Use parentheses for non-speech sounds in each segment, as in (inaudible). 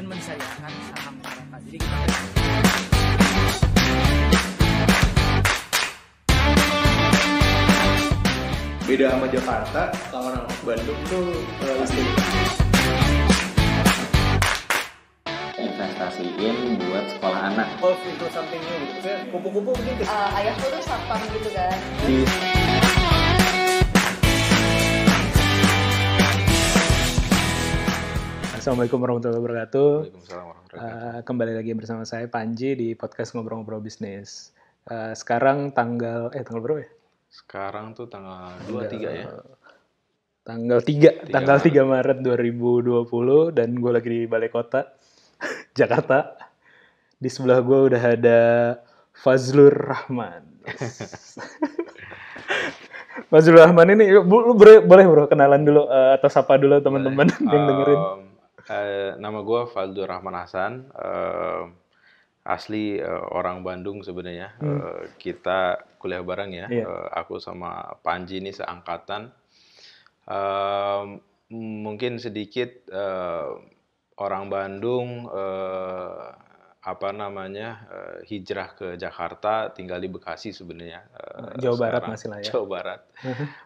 dan mensayangkan saham mereka. Jadi kita beda sama Jakarta, Tangerang, Bandung tuh pasti eh, investasiin buat sekolah anak. Oh, itu something new. Kupu-kupu mungkin. Uh, eh, ayahku tuh satpam gitu kan. Di... Assalamualaikum warahmatullahi wabarakatuh. Waalaikumsalam warahmatullahi wabarakatuh. Uh, kembali lagi bersama saya Panji di podcast ngobrol-ngobrol bisnis. Uh, sekarang tanggal eh tanggal berapa ya? Sekarang tuh tanggal 23 tanggal, ya. Tanggal 3, 3 tanggal 3 Maret 2020 dan gue lagi di Balai Kota (laughs) Jakarta. Di sebelah gue udah ada Fazlur Rahman. (laughs) Fazlur Rahman ini, lu boleh, boleh bro kenalan dulu uh, eh, atau sapa dulu teman-teman (laughs) yang dengerin Eh, nama gue Faldo Rahman Hasan. Uh, asli uh, orang Bandung sebenarnya. Hmm. Uh, kita kuliah bareng ya. Yeah. Iya. Uh, aku sama Panji ini seangkatan. Uh, mungkin sedikit uh, orang Bandung uh, apa namanya uh, hijrah ke Jakarta, tinggal di Bekasi sebenarnya. Uh, Jawa Barat masih lah ya. Jawa Barat.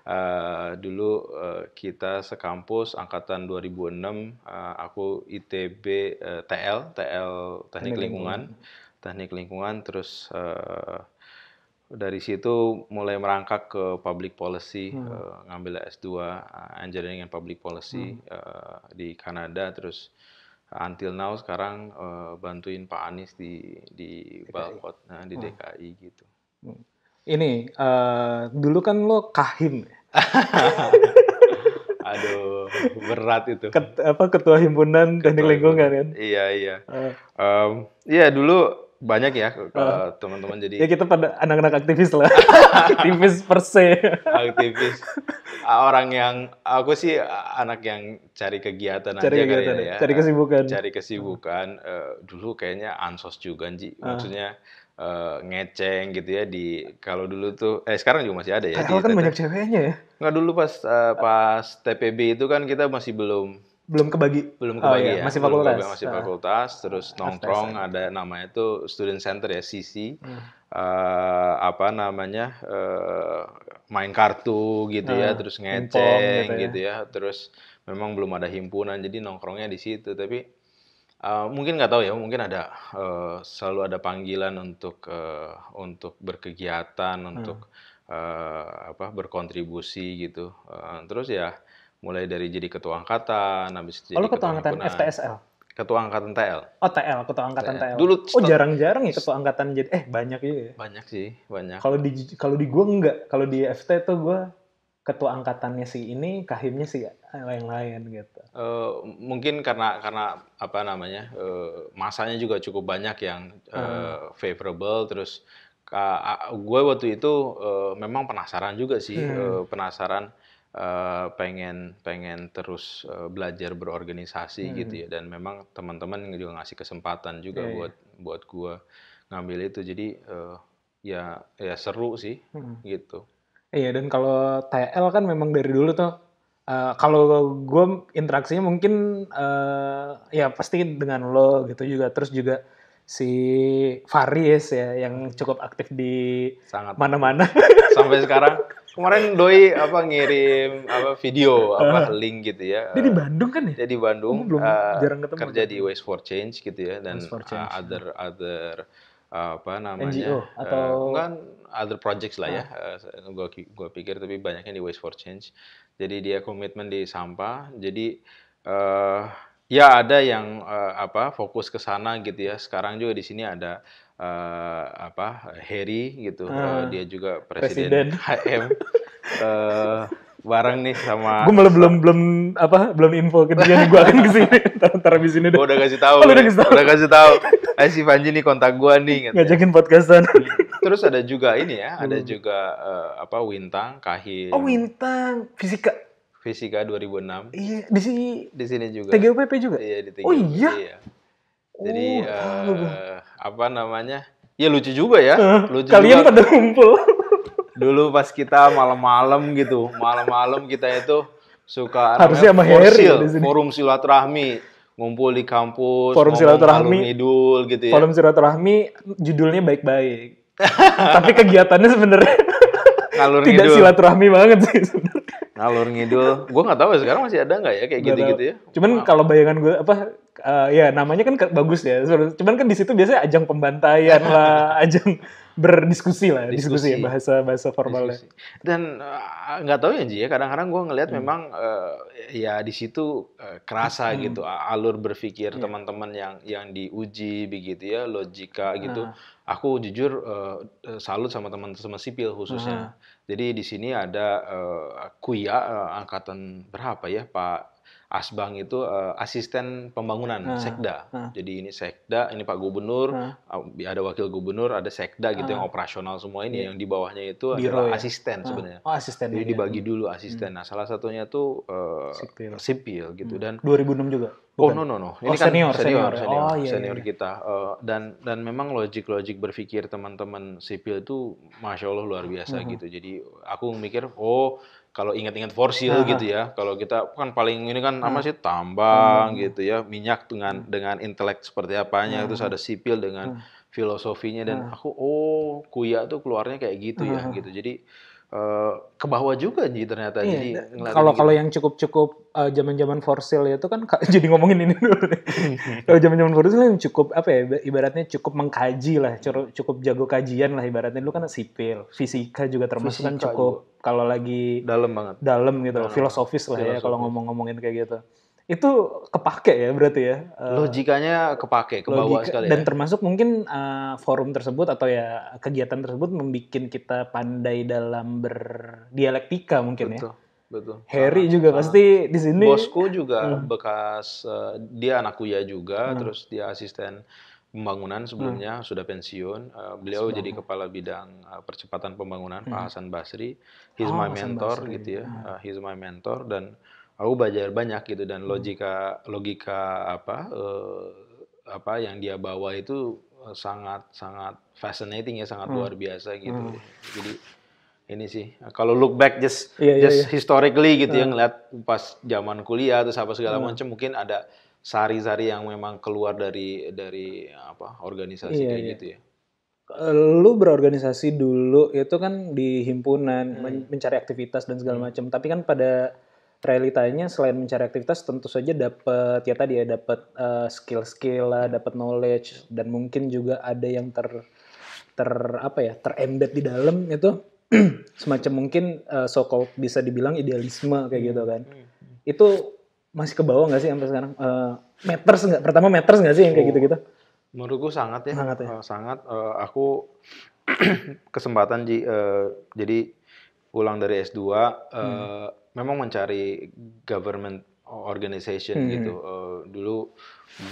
uh, dulu uh, kita sekampus angkatan 2006, uh, aku ITB uh, TL, TL Teknik Lingkungan, Teknik Lingkungan terus uh, dari situ mulai merangkak ke public policy, hmm. uh, ngambil S2 uh, engineering and public policy hmm. uh, di Kanada terus until now sekarang uh, bantuin Pak Anies di di Balkot, nah, di hmm. DKI gitu. Hmm. Ini uh, dulu kan lo kahim. Ya? (laughs) Aduh, berat itu. Ket, apa ketua himpunan ketua teknik lingkungan kan? Iya iya. Uh. Um, iya dulu banyak ya teman teman-teman jadi ya kita pada anak-anak aktivis lah (laughs) aktivis per se aktivis orang yang aku sih anak yang cari kegiatan cari aja kegiatan, ya, ya. ya, cari kesibukan cari kesibukan uh, dulu kayaknya ansos juga nji maksudnya uh, ngeceng gitu ya di kalau dulu tuh eh sekarang juga masih ada ya kalau kan banyak ceweknya ya nggak dulu pas uh, pas TPB itu kan kita masih belum belum kebagi belum oh, kebagi oh, iya. ya masih fakultas belum, masih ah. fakultas uh, terus nongkrong ada namanya itu student center ya CC hmm. uh, apa namanya uh, main kartu gitu uh, ya ah, terus ngeceng gitu, gitu ya. Gitu ya terus memang belum ada himpunan jadi nongkrongnya di situ tapi uh, mungkin nggak tahu ya mungkin ada uh, selalu ada panggilan untuk uh, untuk berkegiatan hmm. untuk uh, apa berkontribusi gitu uh, terus ya mulai dari jadi ketua angkatan habis itu oh, jadi Lalu ketua, angkatan himpunan. FTSL ketua angkatan TL oh TL ketua angkatan TL, TL. dulu oh jarang-jarang ya ketua angkatan jadi eh banyak ya banyak sih banyak kalau di kalau di gua enggak kalau di FT tuh gua ketua angkatannya si ini kahimnya si lain-lain gitu uh, mungkin karena karena apa namanya uh, masanya juga cukup banyak yang uh, hmm. favorable terus uh, gue waktu itu uh, memang penasaran juga sih hmm. uh, penasaran Eh, pengen pengen terus uh, belajar berorganisasi hmm. gitu ya dan memang teman-teman juga ngasih kesempatan juga yeah, iya. buat yeah. buat gua ngambil itu jadi uh, ya ya seru sih hmm. gitu iya dan kalau TL kan memang dari dulu tuh Uh, kalau gue interaksinya mungkin uh, ya pasti dengan lo gitu juga terus juga si Faris ya yang hmm. cukup aktif di mana-mana sampai sekarang (laughs) Kemarin iya. Doi apa ngirim apa video (laughs) apa link gitu ya. Jadi Bandung kan ya? Jadi Bandung. belum uh, jarang ketemu. Kerja di Waste for Change gitu ya dan uh, other other uh, apa namanya? NGO eh, atau uh, kan other projects lah ya. Uh, gua gua pikir tapi banyaknya di Waste for Change. Jadi dia komitmen di sampah. Jadi uh, ya ada yang uh, apa fokus ke sana gitu ya. Sekarang juga di sini ada uh, apa Harry gitu uh, dia juga presiden, presiden. HM uh, (laughs) bareng nih sama gue malah belum belum apa belum info ke dia nih gue akan kesini (laughs) ntar ntar abis ini deh. udah kasih tahu oh, udah kasih tahu udah kasih tahu eh si Panji nih kontak gue nih ngajakin podcastan (laughs) terus ada juga ini ya hmm. ada juga uh, apa Wintang Kahir oh Wintang fisika fisika 2006 iya di sini di sini juga TGUPP juga iya di TGUPP oh iya? iya jadi oh, uh, apa namanya? Ya lucu juga ya. Lucu Kalian juga. pada kumpul. (laughs) Dulu pas kita malam-malam gitu, malam-malam kita itu suka harusnya sama Harry ya forum silaturahmi ngumpul di kampus, forum silaturahmi, idul gitu ya. Forum silaturahmi judulnya baik-baik. Tapi kegiatannya sebenarnya (laughs) ngalur tidak ngidul. silaturahmi banget sih sebenarnya. Ngalur ngidul. Gue nggak tahu ya, sekarang masih ada nggak ya kayak gitu-gitu ya. Cuman kalau bayangan gue apa uh, ya namanya kan bagus ya. Cuman kan di situ biasanya ajang pembantaian (laughs) lah, ajang berdiskusi lah, diskusi, diskusi ya bahasa bahasa formalnya. Dan eh, nggak uh, tahu ya Ji ya, kadang-kadang gue ngelihat hmm. memang uh, ya di situ uh, kerasa hmm. gitu alur berpikir teman iya. teman-teman yang yang diuji begitu ya, logika gitu. Ah. Aku jujur uh, salut sama teman-teman sipil khususnya. hmm. Jadi di sini ada uh, Kuya uh, angkatan berapa ya Pak Asbang itu uh, asisten pembangunan nah, sekda. Nah. Jadi ini sekda, ini Pak Gubernur, nah. ada wakil gubernur, ada sekda gitu yang ah. operasional semua ini yeah. yang di bawahnya itu Biro, adalah ya? asisten ah. sebenarnya. Oh, asisten. Jadi ya. dibagi iya. dulu hmm. asisten. Hmm. Nah, salah satunya tuh uh, sipil. sipil gitu hmm. dan 2006 juga. Oh, Bukan. Oh no no no, ini oh, kan senior senior senior, ya? senior, oh, iya, senior iya. kita uh, dan dan memang logik logik berpikir teman-teman sipil itu masya allah luar biasa uh hmm. -huh. gitu. Jadi aku mikir oh kalau ingat-ingat fosil nah. gitu ya. Kalau kita kan paling ini kan apa hmm. sih tambang hmm. gitu ya, minyak dengan hmm. dengan intelek seperti apanya, hmm. terus ada sipil dengan hmm. filosofinya dan hmm. aku oh kuya tuh keluarnya kayak gitu ya, hmm. ya gitu. Jadi Eh, ke bawah juga jadi ternyata iya, jadi kalau gitu. kalau yang cukup cukup uh, eh, zaman zaman for sale itu kan (laughs) jadi ngomongin ini dulu (laughs) kalau zaman zaman fosil sale yang cukup apa ya ibaratnya cukup mengkaji lah cukup jago kajian lah ibaratnya lu kan sipil fisika juga termasuk kan fisika kan cukup kalau lagi dalam banget dalam gitu loh filosofis lah ya kalau ngomong-ngomongin kayak gitu itu kepake ya berarti ya eh, logikanya kepake bawah logika, sekali dan ya? termasuk mungkin uh, forum tersebut atau ya kegiatan tersebut membuat kita pandai dalam berdialektika mungkin betul, ya betul Harry nah, juga nah, pasti di sini bosku juga hmm. bekas uh, dia anak kuya juga hmm. terus dia asisten pembangunan sebelumnya hmm. sudah pensiun. Uh, beliau Sebelum. jadi kepala bidang uh, percepatan pembangunan hmm. Pak Hasan Basri. Oh, he's oh, my mentor Basri. gitu ya. Uh, he's my mentor dan aku belajar banyak gitu dan hmm. logika logika apa uh, apa yang dia bawa itu eh, sangat sangat fascinating ya sangat hmm. luar biasa gitu hmm. jadi ini sih kalau look back just yeah, iya, just yeah, historically gitu ya, hmm. ya ngeliat pas zaman kuliah atau apa segala hmm. macam mungkin ada sari-sari yang memang keluar dari dari apa organisasi yeah, kayak yeah. gitu ya eh, lu berorganisasi dulu itu kan di himpunan hmm. mencari aktivitas dan segala hmm. macam tapi kan pada realitanya selain mencari aktivitas tentu saja dapat ya tadi ya dapat uh, eh, skill-skill lah, dapat knowledge dan mungkin juga ada yang ter ter apa ya terembed di dalam itu (clears throat) semacam mungkin uh, eh, so called bisa dibilang idealisme kayak gitu kan. Hmm, hmm, hmm. Itu masih ke bawah nggak sih sampai sekarang? Uh, eh, meters nggak? Pertama meters nggak sih yang kayak oh, gitu-gitu? Menurutku sangat ya. Sangat ya. Uh, sangat. Uh, aku (clears throat) kesempatan uh, jadi pulang dari S2 uh, memang mencari government organization hmm. gitu. Uh, dulu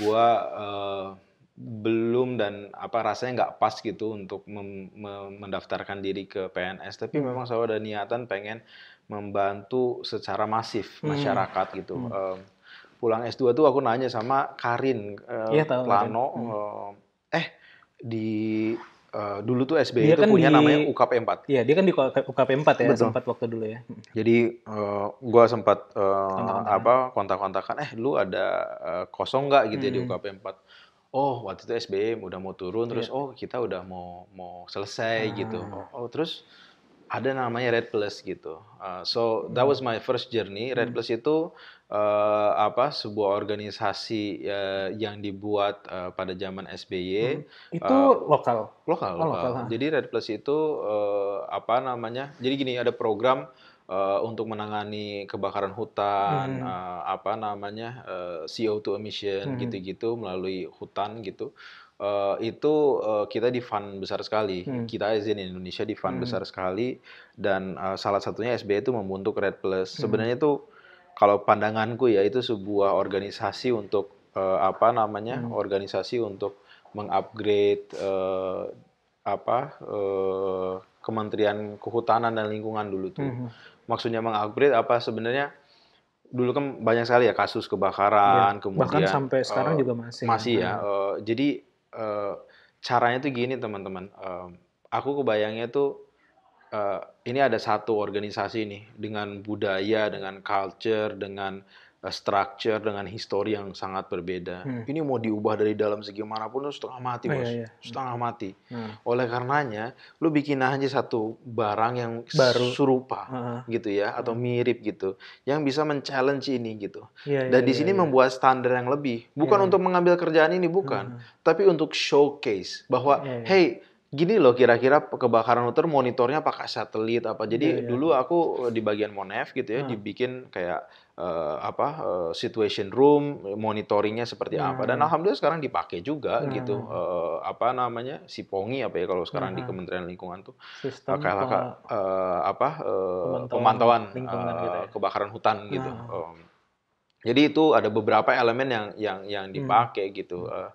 gua uh, belum dan apa rasanya nggak pas gitu untuk mem, mem, mendaftarkan diri ke PNS tapi hmm. memang saya ada niatan pengen membantu secara masif hmm. masyarakat hmm. gitu. Hmm. Uh, pulang S2 tuh aku nanya sama Karin uh, ya, tahu, Plano kan. Hmm. Uh, eh di Uh, dulu tuh SBY dia itu kan punya di, namanya UKP 4. Iya, dia kan di UKP 4 ya, Betul. sempat waktu dulu ya. Jadi uh, gua sempat uh, eh, kontak apa kontak-kontakan, eh lu ada uh, kosong nggak gitu hmm. ya di hmm. UKP 4. Oh, waktu itu SBY udah mau turun terus yeah. oh kita udah mau mau selesai gitu. ah. gitu. Oh, oh terus ada namanya Red Plus gitu. Uh, so that hmm. was my first journey. Red hmm. Plus itu uh, apa sebuah organisasi uh, yang dibuat uh, pada zaman SBY. Hmm. Itu uh, lokal. Lokal, oh, lokal. Jadi Red Plus itu uh, apa namanya? Jadi gini ada program uh, untuk menangani kebakaran hutan, hmm. uh, apa namanya uh, CO2 emission hmm. gitu-gitu hmm. melalui hutan -gitu Eh, itu uh, kita di fund besar sekali. Hmm. Kita izin Indonesia di fund hmm. besar sekali dan uh, salah satunya SBY itu membentuk Red Plus. Hmm. Sebenarnya itu kalau pandanganku ya itu sebuah organisasi untuk uh, apa namanya? Hmm. organisasi untuk mengupgrade uh, apa uh, Kementerian Kehutanan dan Lingkungan dulu tuh. Hmm. Maksudnya mengupgrade apa sebenarnya? dulu kan banyak sekali ya kasus kebakaran, ya, kemudian bahkan sampai sekarang uh, juga masih masih hmm. ya. Uh, jadi Eh, caranya tuh gini teman-teman. Uh, aku kebayangnya tuh uh, ini ada satu organisasi nih dengan budaya, dengan culture, dengan Eh, structure dengan histori yang sangat berbeda. Hmm. Ini mau diubah dari dalam segi manapun itu setengah mati, Bos. Oh, iya, iya. Setengah hmm. mati. Hmm. Oleh karenanya, lu bikin aja satu barang yang baru serupa uh -huh. gitu ya atau hmm. mirip gitu yang bisa men-challenge ini gitu. Yeah, Dan iya, di iya, sini yeah, membuat standar yang lebih, bukan iya. untuk mengambil kerjaan ini bukan, uh tapi untuk showcase bahwa hey gini loh kira-kira kebakaran hutan monitornya pakai satelit apa. Jadi yeah, yeah. dulu aku di bagian Monef gitu ya hmm. dibikin kayak uh, apa uh, situation room monitoringnya seperti hmm. apa dan iya. alhamdulillah sekarang dipakai juga hmm. gitu uh, apa namanya si Pongi apa ya kalau sekarang hmm. di Kementerian Lingkungan tuh Sistem uh, kayak, apa uh, pemantauan, pemantauan uh, gitu ya. kebakaran hutan hmm. gitu. Um, jadi itu ada beberapa elemen yang yang yang hmm. dipakai gitu, hmm. gitu. Uh,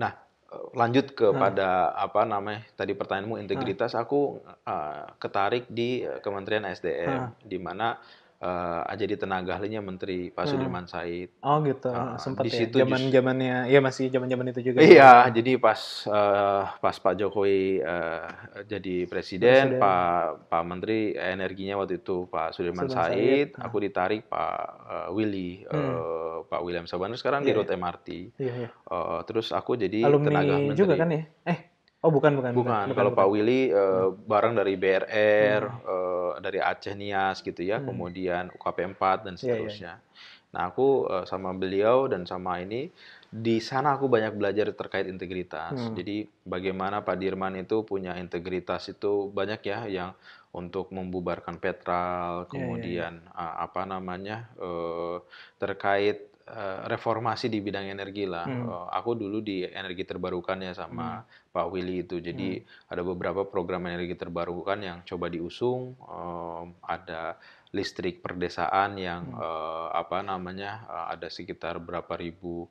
nah lanjut kepada hmm. apa namanya tadi pertanyaanmu integritas hmm. aku uh, ketarik di Kementerian SDM hmm. di mana uh, jadi tenaga ahlinya Menteri Pak hmm. Sudirman Said. Oh gitu, uh, ah, ah, sempat di ya. situ ya. Zaman zamannya, ya masih zaman zaman itu juga. Iya, juga. jadi pas uh, pas Pak Jokowi uh, jadi presiden, presiden, Pak Pak Menteri energinya waktu itu Pak Sudirman, Sudirman Said. Said. Ah. Aku ditarik Pak uh, Willy, hmm. uh, Pak William Sabandar sekarang yeah. di iya. Rote MRT. Yeah, iya, iya. yeah. Uh, terus aku jadi Alumni tenaga Menteri. juga kan ya? Eh Oh bukan bukan. Bukan. bukan Kalau bukan. Pak Willy uh, hmm. barang dari BRR, hmm. uh, dari Aceh Nias gitu ya, hmm. kemudian UKP 4 dan iya, iya. seterusnya. Yeah, yeah. Nah aku uh, sama beliau dan sama ini di sana aku banyak belajar terkait integritas. Hmm. Jadi bagaimana Pak Dirman itu punya integritas itu banyak ya yang untuk membubarkan Petral, iya, kemudian yeah, yeah. Uh, apa namanya uh, terkait Eh, reformasi di bidang energi lah. Hmm. Oh, aku dulu di energi terbarukan ya sama hmm. Pak Willy itu. Jadi hmm. ada beberapa program energi terbarukan yang coba diusung. ada listrik perdesaan yang hmm. Eh, apa namanya eh, ada sekitar berapa ribu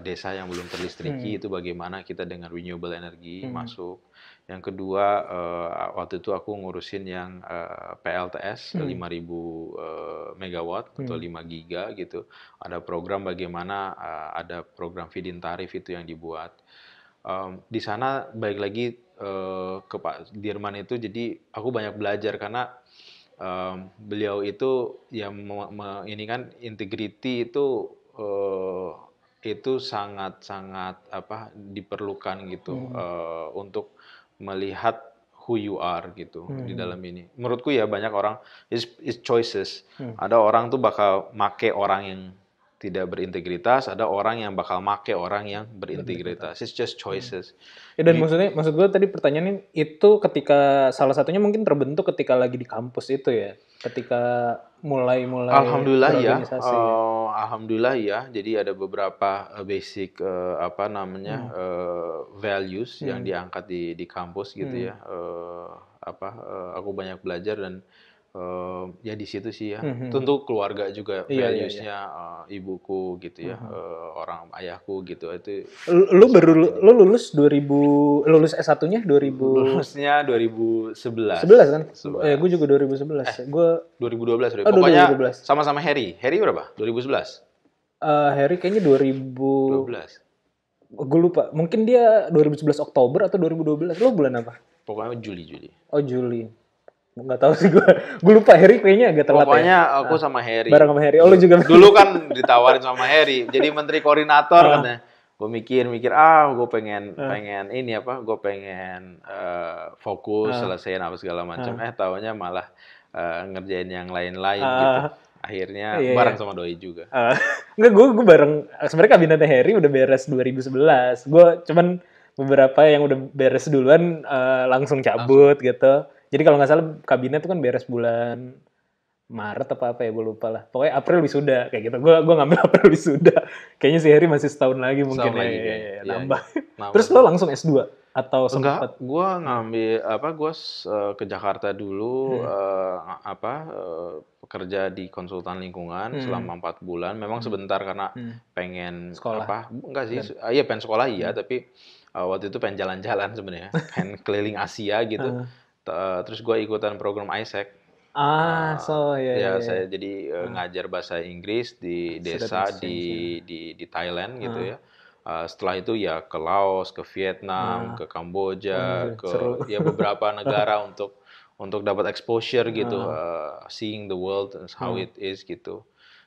desa yang belum terlistriki hmm. itu bagaimana kita dengan renewable energi hmm. masuk yang kedua uh, waktu itu aku ngurusin yang uh, eh, PLTS hmm. 5000 uh, eh, megawatt hmm. atau 5 giga gitu. Ada program bagaimana uh, ada program feed-in tarif itu yang dibuat. Um, di sana baik lagi uh, ke Pak Dirman itu jadi aku banyak belajar karena um, beliau itu yang me, me, ini kan integrity itu uh, itu sangat sangat apa diperlukan gitu hmm. uh, untuk melihat who you are gitu hmm. di dalam ini. Menurutku ya banyak orang is is choices. Hmm. Ada orang tuh bakal make orang yang tidak berintegritas, ada orang yang bakal make orang yang berintegritas. It's just choices. Hmm. Ya, dan Jadi, maksudnya, maksud gue tadi pertanyaan itu ketika salah satunya mungkin terbentuk ketika lagi di kampus itu ya, ketika mulai mulai alhamdulillah ya uh, alhamdulillah ya jadi ada beberapa eh, basic uh, apa namanya hmm. uh, values hmm. yang diangkat di di kampus gitu hmm. ya uh, apa uh, aku banyak belajar dan uh, ya di situ sih ya. Mm-hmm. Tentu hmm. keluarga juga iya, iya values-nya iya, iya. Uh, ibuku gitu ya, mm-hmm. uh, orang ayahku gitu. Itu L- lu baru lu lulus 2000 lulus S1-nya 2000 lulusnya 2011. 11 kan? Eh ya, gue juga 2011. Eh, gua 2012 sorry. Eh, oh, Pokoknya 2012. sama-sama Harry. Harry berapa? 2011. Uh, eh, Harry kayaknya 2012. 12. Gue lupa. Mungkin dia 2011 Oktober atau 2012. Lo bulan apa? Pokoknya Juli Juli. Oh Juli nggak tahu sih gue gue lupa Harry kayaknya agak telat ya. pokoknya ya. aku sama Harry bareng sama Harry oh lu juga dulu kan ditawarin sama Harry jadi menteri koordinator uh. katanya gue mikir mikir ah gue pengen uh. pengen ini apa gue pengen uh, fokus uh. selesaiin apa segala macam uh. eh tahunya malah uh, ngerjain yang lain-lain uh. gitu akhirnya iya, iya, bareng sama doi juga uh. (laughs) nggak gue gue bareng sebenarnya kabinetnya Harry udah beres 2011 gue cuman beberapa yang udah beres duluan uh, langsung cabut langsung. gitu jadi kalau nggak salah kabinet itu kan beres bulan Maret apa apa ya gue lupa lah. Pokoknya April wisuda kayak gitu. Gue gue ngambil (laughs) April wisuda. Kayaknya si Harry masih setahun lagi mungkin setahun ya, lagi, ya, ya, iya, nambah. Ya, ya. Terus lo langsung S2 atau sempat? Enggak, gue ngambil apa? Gue uh, ke Jakarta dulu hmm. uh, apa? Uh, eh, kerja di konsultan lingkungan hmm. selama empat bulan. Memang hmm. sebentar karena hmm. pengen sekolah. apa? Enggak sih. Ah, iya pengen. pengen sekolah iya, hmm. tapi uh, waktu itu pengen jalan-jalan sebenarnya, (laughs) pengen keliling Asia gitu. Uh Eh, terus gue ikutan program ISEC. Ah, uh, so iya, ya. Yeah, ya, yeah, saya jadi uh, ngajar bahasa Inggris di desa di, iya. di di Thailand gitu ah. ya. Uh, setelah itu ya ke Laos, ke Vietnam, ah. ke Kamboja, iya, ke seru. (laughs) ya beberapa (laughs) negara untuk untuk dapat exposure gitu, uh, seeing the world and how it is gitu.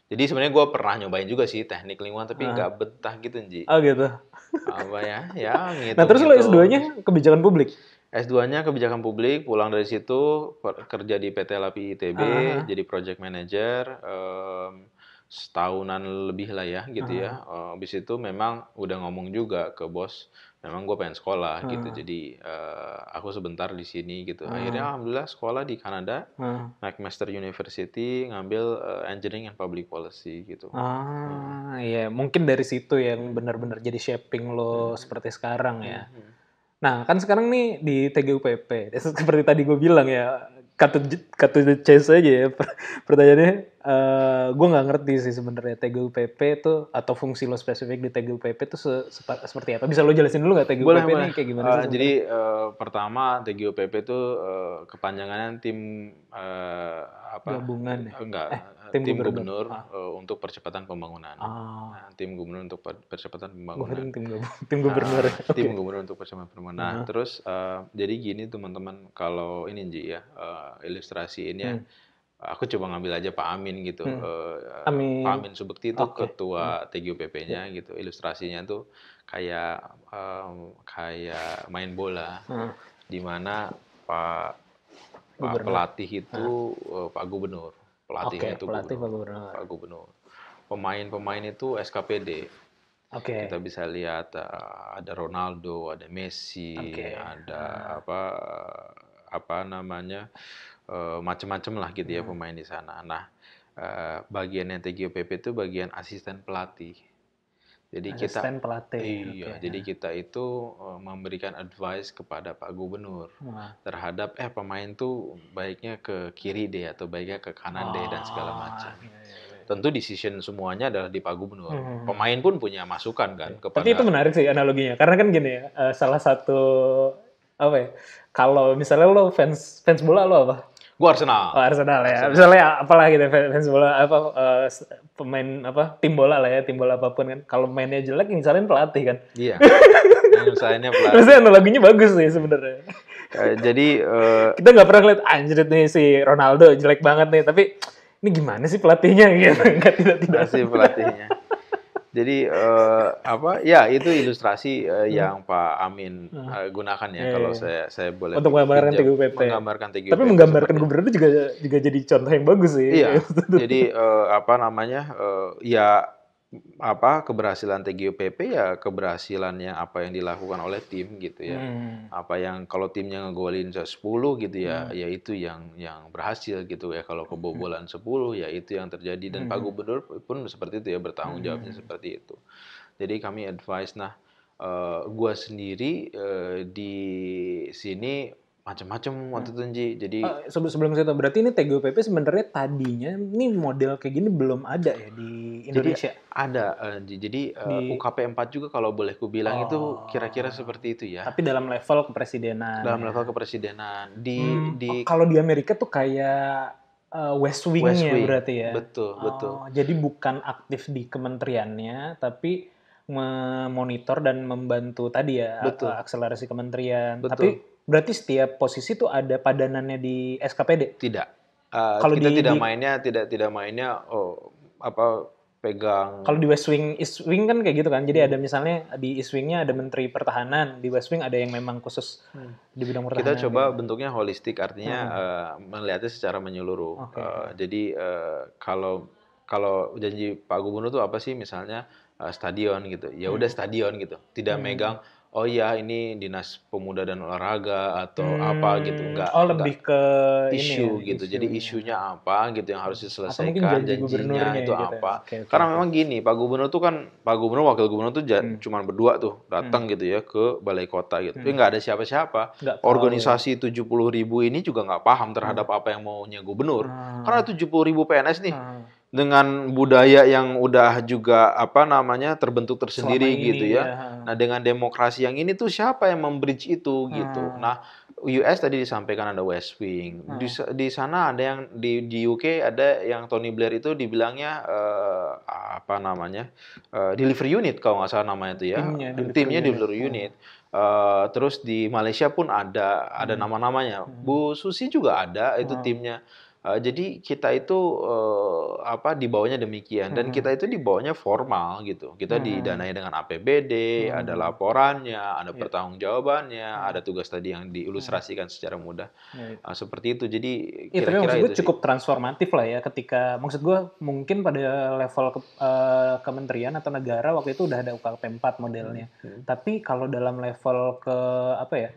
Jadi sebenarnya gue pernah nyobain juga sih teknik lingkungan tapi nggak betah gitu Nji. Oh gitu. Apa ya? Ya (laughs) gitu. Nah terus lo S2-nya kebijakan publik? S2-nya kebijakan publik, pulang dari situ kerja di PT LAPI ITB, uh ah, -huh. Ah, ah. jadi project manager um, setahunan lebih lah ya gitu uh -huh. ya. Uh, habis eh, itu memang udah ngomong juga ke bos, memang gue pengen sekolah uh -huh. gitu. Jadi uh, aku sebentar di sini gitu. Uh -huh. Akhirnya alhamdulillah sekolah di Kanada, uh -huh. McMaster University, ngambil uh, Engineering and Public Policy gitu. Ah, hmm. iya, uh. yeah. mungkin dari situ yang benar-benar jadi shaping lo uh hmm. -huh. seperti sekarang ya. Uh hmm, -huh. Nah, kan sekarang nih di TGUPP, (laughs) seperti tadi gue bilang ya, cut to, cut to the chase aja ya pertanyaannya uh, eh, gue nggak ngerti sih sebenarnya TGUPP itu atau fungsi lo spesifik di TGUPP itu se seperti apa? Bisa lo jelasin dulu nggak TGUPP boleh, ini boleh. kayak gimana? Uh, sih jadi uh, pertama TGUPP itu uh, kepanjangannya tim uh, apa? Gabungan ya? Enggak. Eh, tim, tim gubernur, gubernur ah. untuk percepatan pembangunan. Ah. Nah, tim gubernur untuk percepatan pembangunan. Tim, tim gubernur. (laughs) Nah, okay. Tim gubernur untuk percepatan pembangunan. Nah, uh -huh. terus uh, jadi gini teman-teman kalau ini nji ya uh, ini ya. Hmm aku coba ngambil aja Pak Amin gitu. Hmm. Eh, Amin. Pak Amin Subekti itu okay. ketua TGUPP-nya hmm. gitu. Ilustrasinya tuh kayak um, kayak main bola hmm. di mana Pak, Pak pelatih itu hmm. Eh, Pak Gubernur. Pelatihnya okay, itu pelatih Gubernur. Pak Gubernur. Pak Gubernur. Pemain-pemain itu SKPD. Okay. Kita bisa lihat eh, ada Ronaldo, ada Messi, okay. ada hmm. apa apa namanya uh, eh, macam-macam lah gitu ya iya. pemain di sana. Nah, uh, yang TGOPP itu bagian asisten pelatih. Jadi kita pelatih. Iya, okay. jadi kita itu eh, memberikan advice kepada Pak Gubernur hmm. terhadap eh pemain tuh baiknya ke kiri deh atau baiknya ke kanan oh, deh dan segala ah, macam. Iya iya, iya, iya tentu decision semuanya adalah di Pak Gubernur. Hmm. hmm, hmm. Pemain pun punya masukan kan kepada. Tapi itu menarik sih analoginya, karena kan gini ya, salah satu apa ya? Kalau misalnya lo fans fans bola lo apa? Gue Arsenal. Oh, Arsenal ya. Arsenal. Misalnya apalah gitu fans bola apa uh, pemain apa tim bola lah ya, tim bola apapun kan. Kalau mainnya jelek yang pelatih kan. Iya. (laughs) yang pelatih. Maksudnya analoginya bagus sih sebenarnya. Uh, jadi uh, kita nggak pernah lihat anjir nih si Ronaldo jelek banget nih, tapi ini gimana sih pelatihnya gitu. Enggak (laughs) tidak tidak. Masih pelatihnya. Jadi uh, apa? Ya itu ilustrasi uh, hmm. yang Pak Amin uh, gunakan ya, ya kalau ya. saya saya boleh untuk menggambarkan TGUPT. Menggambarkan TGUPT. Tapi menggambarkan gubernur itu juga juga jadi contoh yang bagus sih. Iya. (laughs) jadi uh, apa namanya? Uh, ya apa keberhasilan TGUPP ya keberhasilannya apa yang dilakukan oleh tim gitu ya. Hmm. Apa yang kalau timnya ngegolin 10 gitu ya, hmm. ya itu yang yang berhasil gitu ya. Kalau hmm. kebobolan hmm. 10 ya itu yang terjadi dan hmm. Pak Gubernur pun seperti itu ya bertanggung hmm. jawabnya hmm. seperti itu. Jadi kami advice nah uh, gua sendiri uh, di sini macam-macam waktu hmm. itu Nji. Jadi eh, sebelum sebelum saya tahu berarti ini TGUPP sebenarnya tadinya ini model kayak gini belum ada ya di Indonesia. Eh, jadi ada uh, eh, jadi uh, di... UKP 4 juga kalau boleh ku bilang oh. itu kira-kira seperti itu ya. Tapi dalam level kepresidenan. Dalam level kepresidenan di hmm. di oh, kalau di Amerika tuh kayak Uh, West wing West Wing. berarti ya. Betul, oh, betul. Jadi bukan aktif di kementeriannya tapi memonitor dan membantu tadi ya Betul. akselerasi kementerian. Betul. Tapi Berarti setiap posisi tuh ada padanannya di SKPD? Tidak. Uh, kalau kita di, tidak di, mainnya tidak tidak mainnya oh apa pegang kalau di West Wing East Wing kan kayak gitu kan jadi hmm. ada misalnya di East Wingnya ada Menteri Pertahanan di West Wing ada yang memang khusus hmm. di bidang pertahanan kita coba gitu. bentuknya holistik artinya hmm. uh, melihatnya secara menyeluruh okay. uh, eh, jadi uh, kalau kalau janji Pak Gubernur tuh apa sih misalnya uh, stadion gitu ya hmm. udah hmm. stadion gitu tidak hmm. megang oh iya ini dinas pemuda dan olahraga atau hmm. apa gitu enggak oh lebih ke ya, isu ini gitu isu. jadi ya. isunya apa gitu yang harus diselesaikan janji janjinya itu gitu. Ya. apa okay, okay, karena memang gini pak gubernur tuh kan pak gubernur wakil gubernur tuh hmm. cuma berdua tuh datang hmm. gitu ya ke balai kota gitu hmm. tapi nggak ada siapa-siapa organisasi tujuh puluh ribu ini juga nggak paham terhadap hmm. apa yang maunya gubernur hmm. karena tujuh puluh ribu PNS nih hmm dengan budaya yang udah juga apa namanya terbentuk tersendiri ini, gitu ya. ya. Nah, dengan demokrasi yang ini tuh siapa yang membridge itu gitu. Nah, US tadi disampaikan ada West Wing. Hmm. Di, di sana ada yang di di UK ada yang Tony Blair itu dibilangnya uh, apa namanya? Uh, delivery unit kalau nggak salah namanya itu ya. Timnya, delivery Timnya delivery unit. Hmm. Uh, terus di Malaysia pun ada ada hmm. nama-namanya. Hmm. Bu Susi juga ada itu hmm. timnya. Eh, jadi kita itu uh, apa bawahnya demikian dan kita itu di bawahnya formal gitu. Kita hmm. didanai dengan APBD, hmm. ada laporannya, ada yeah. pertanggungjawabannya, hmm. ada tugas tadi yang diilustrasikan hmm. secara mudah. Yeah. Iya, iya. Uh, seperti itu. Jadi iya, kira-kira ya, itu cukup sih. transformatif lah ya ketika maksud gue mungkin pada level ke, uh, kementerian atau negara waktu itu udah ada UKP 4 modelnya. Hmm. Tapi kalau dalam level ke apa ya?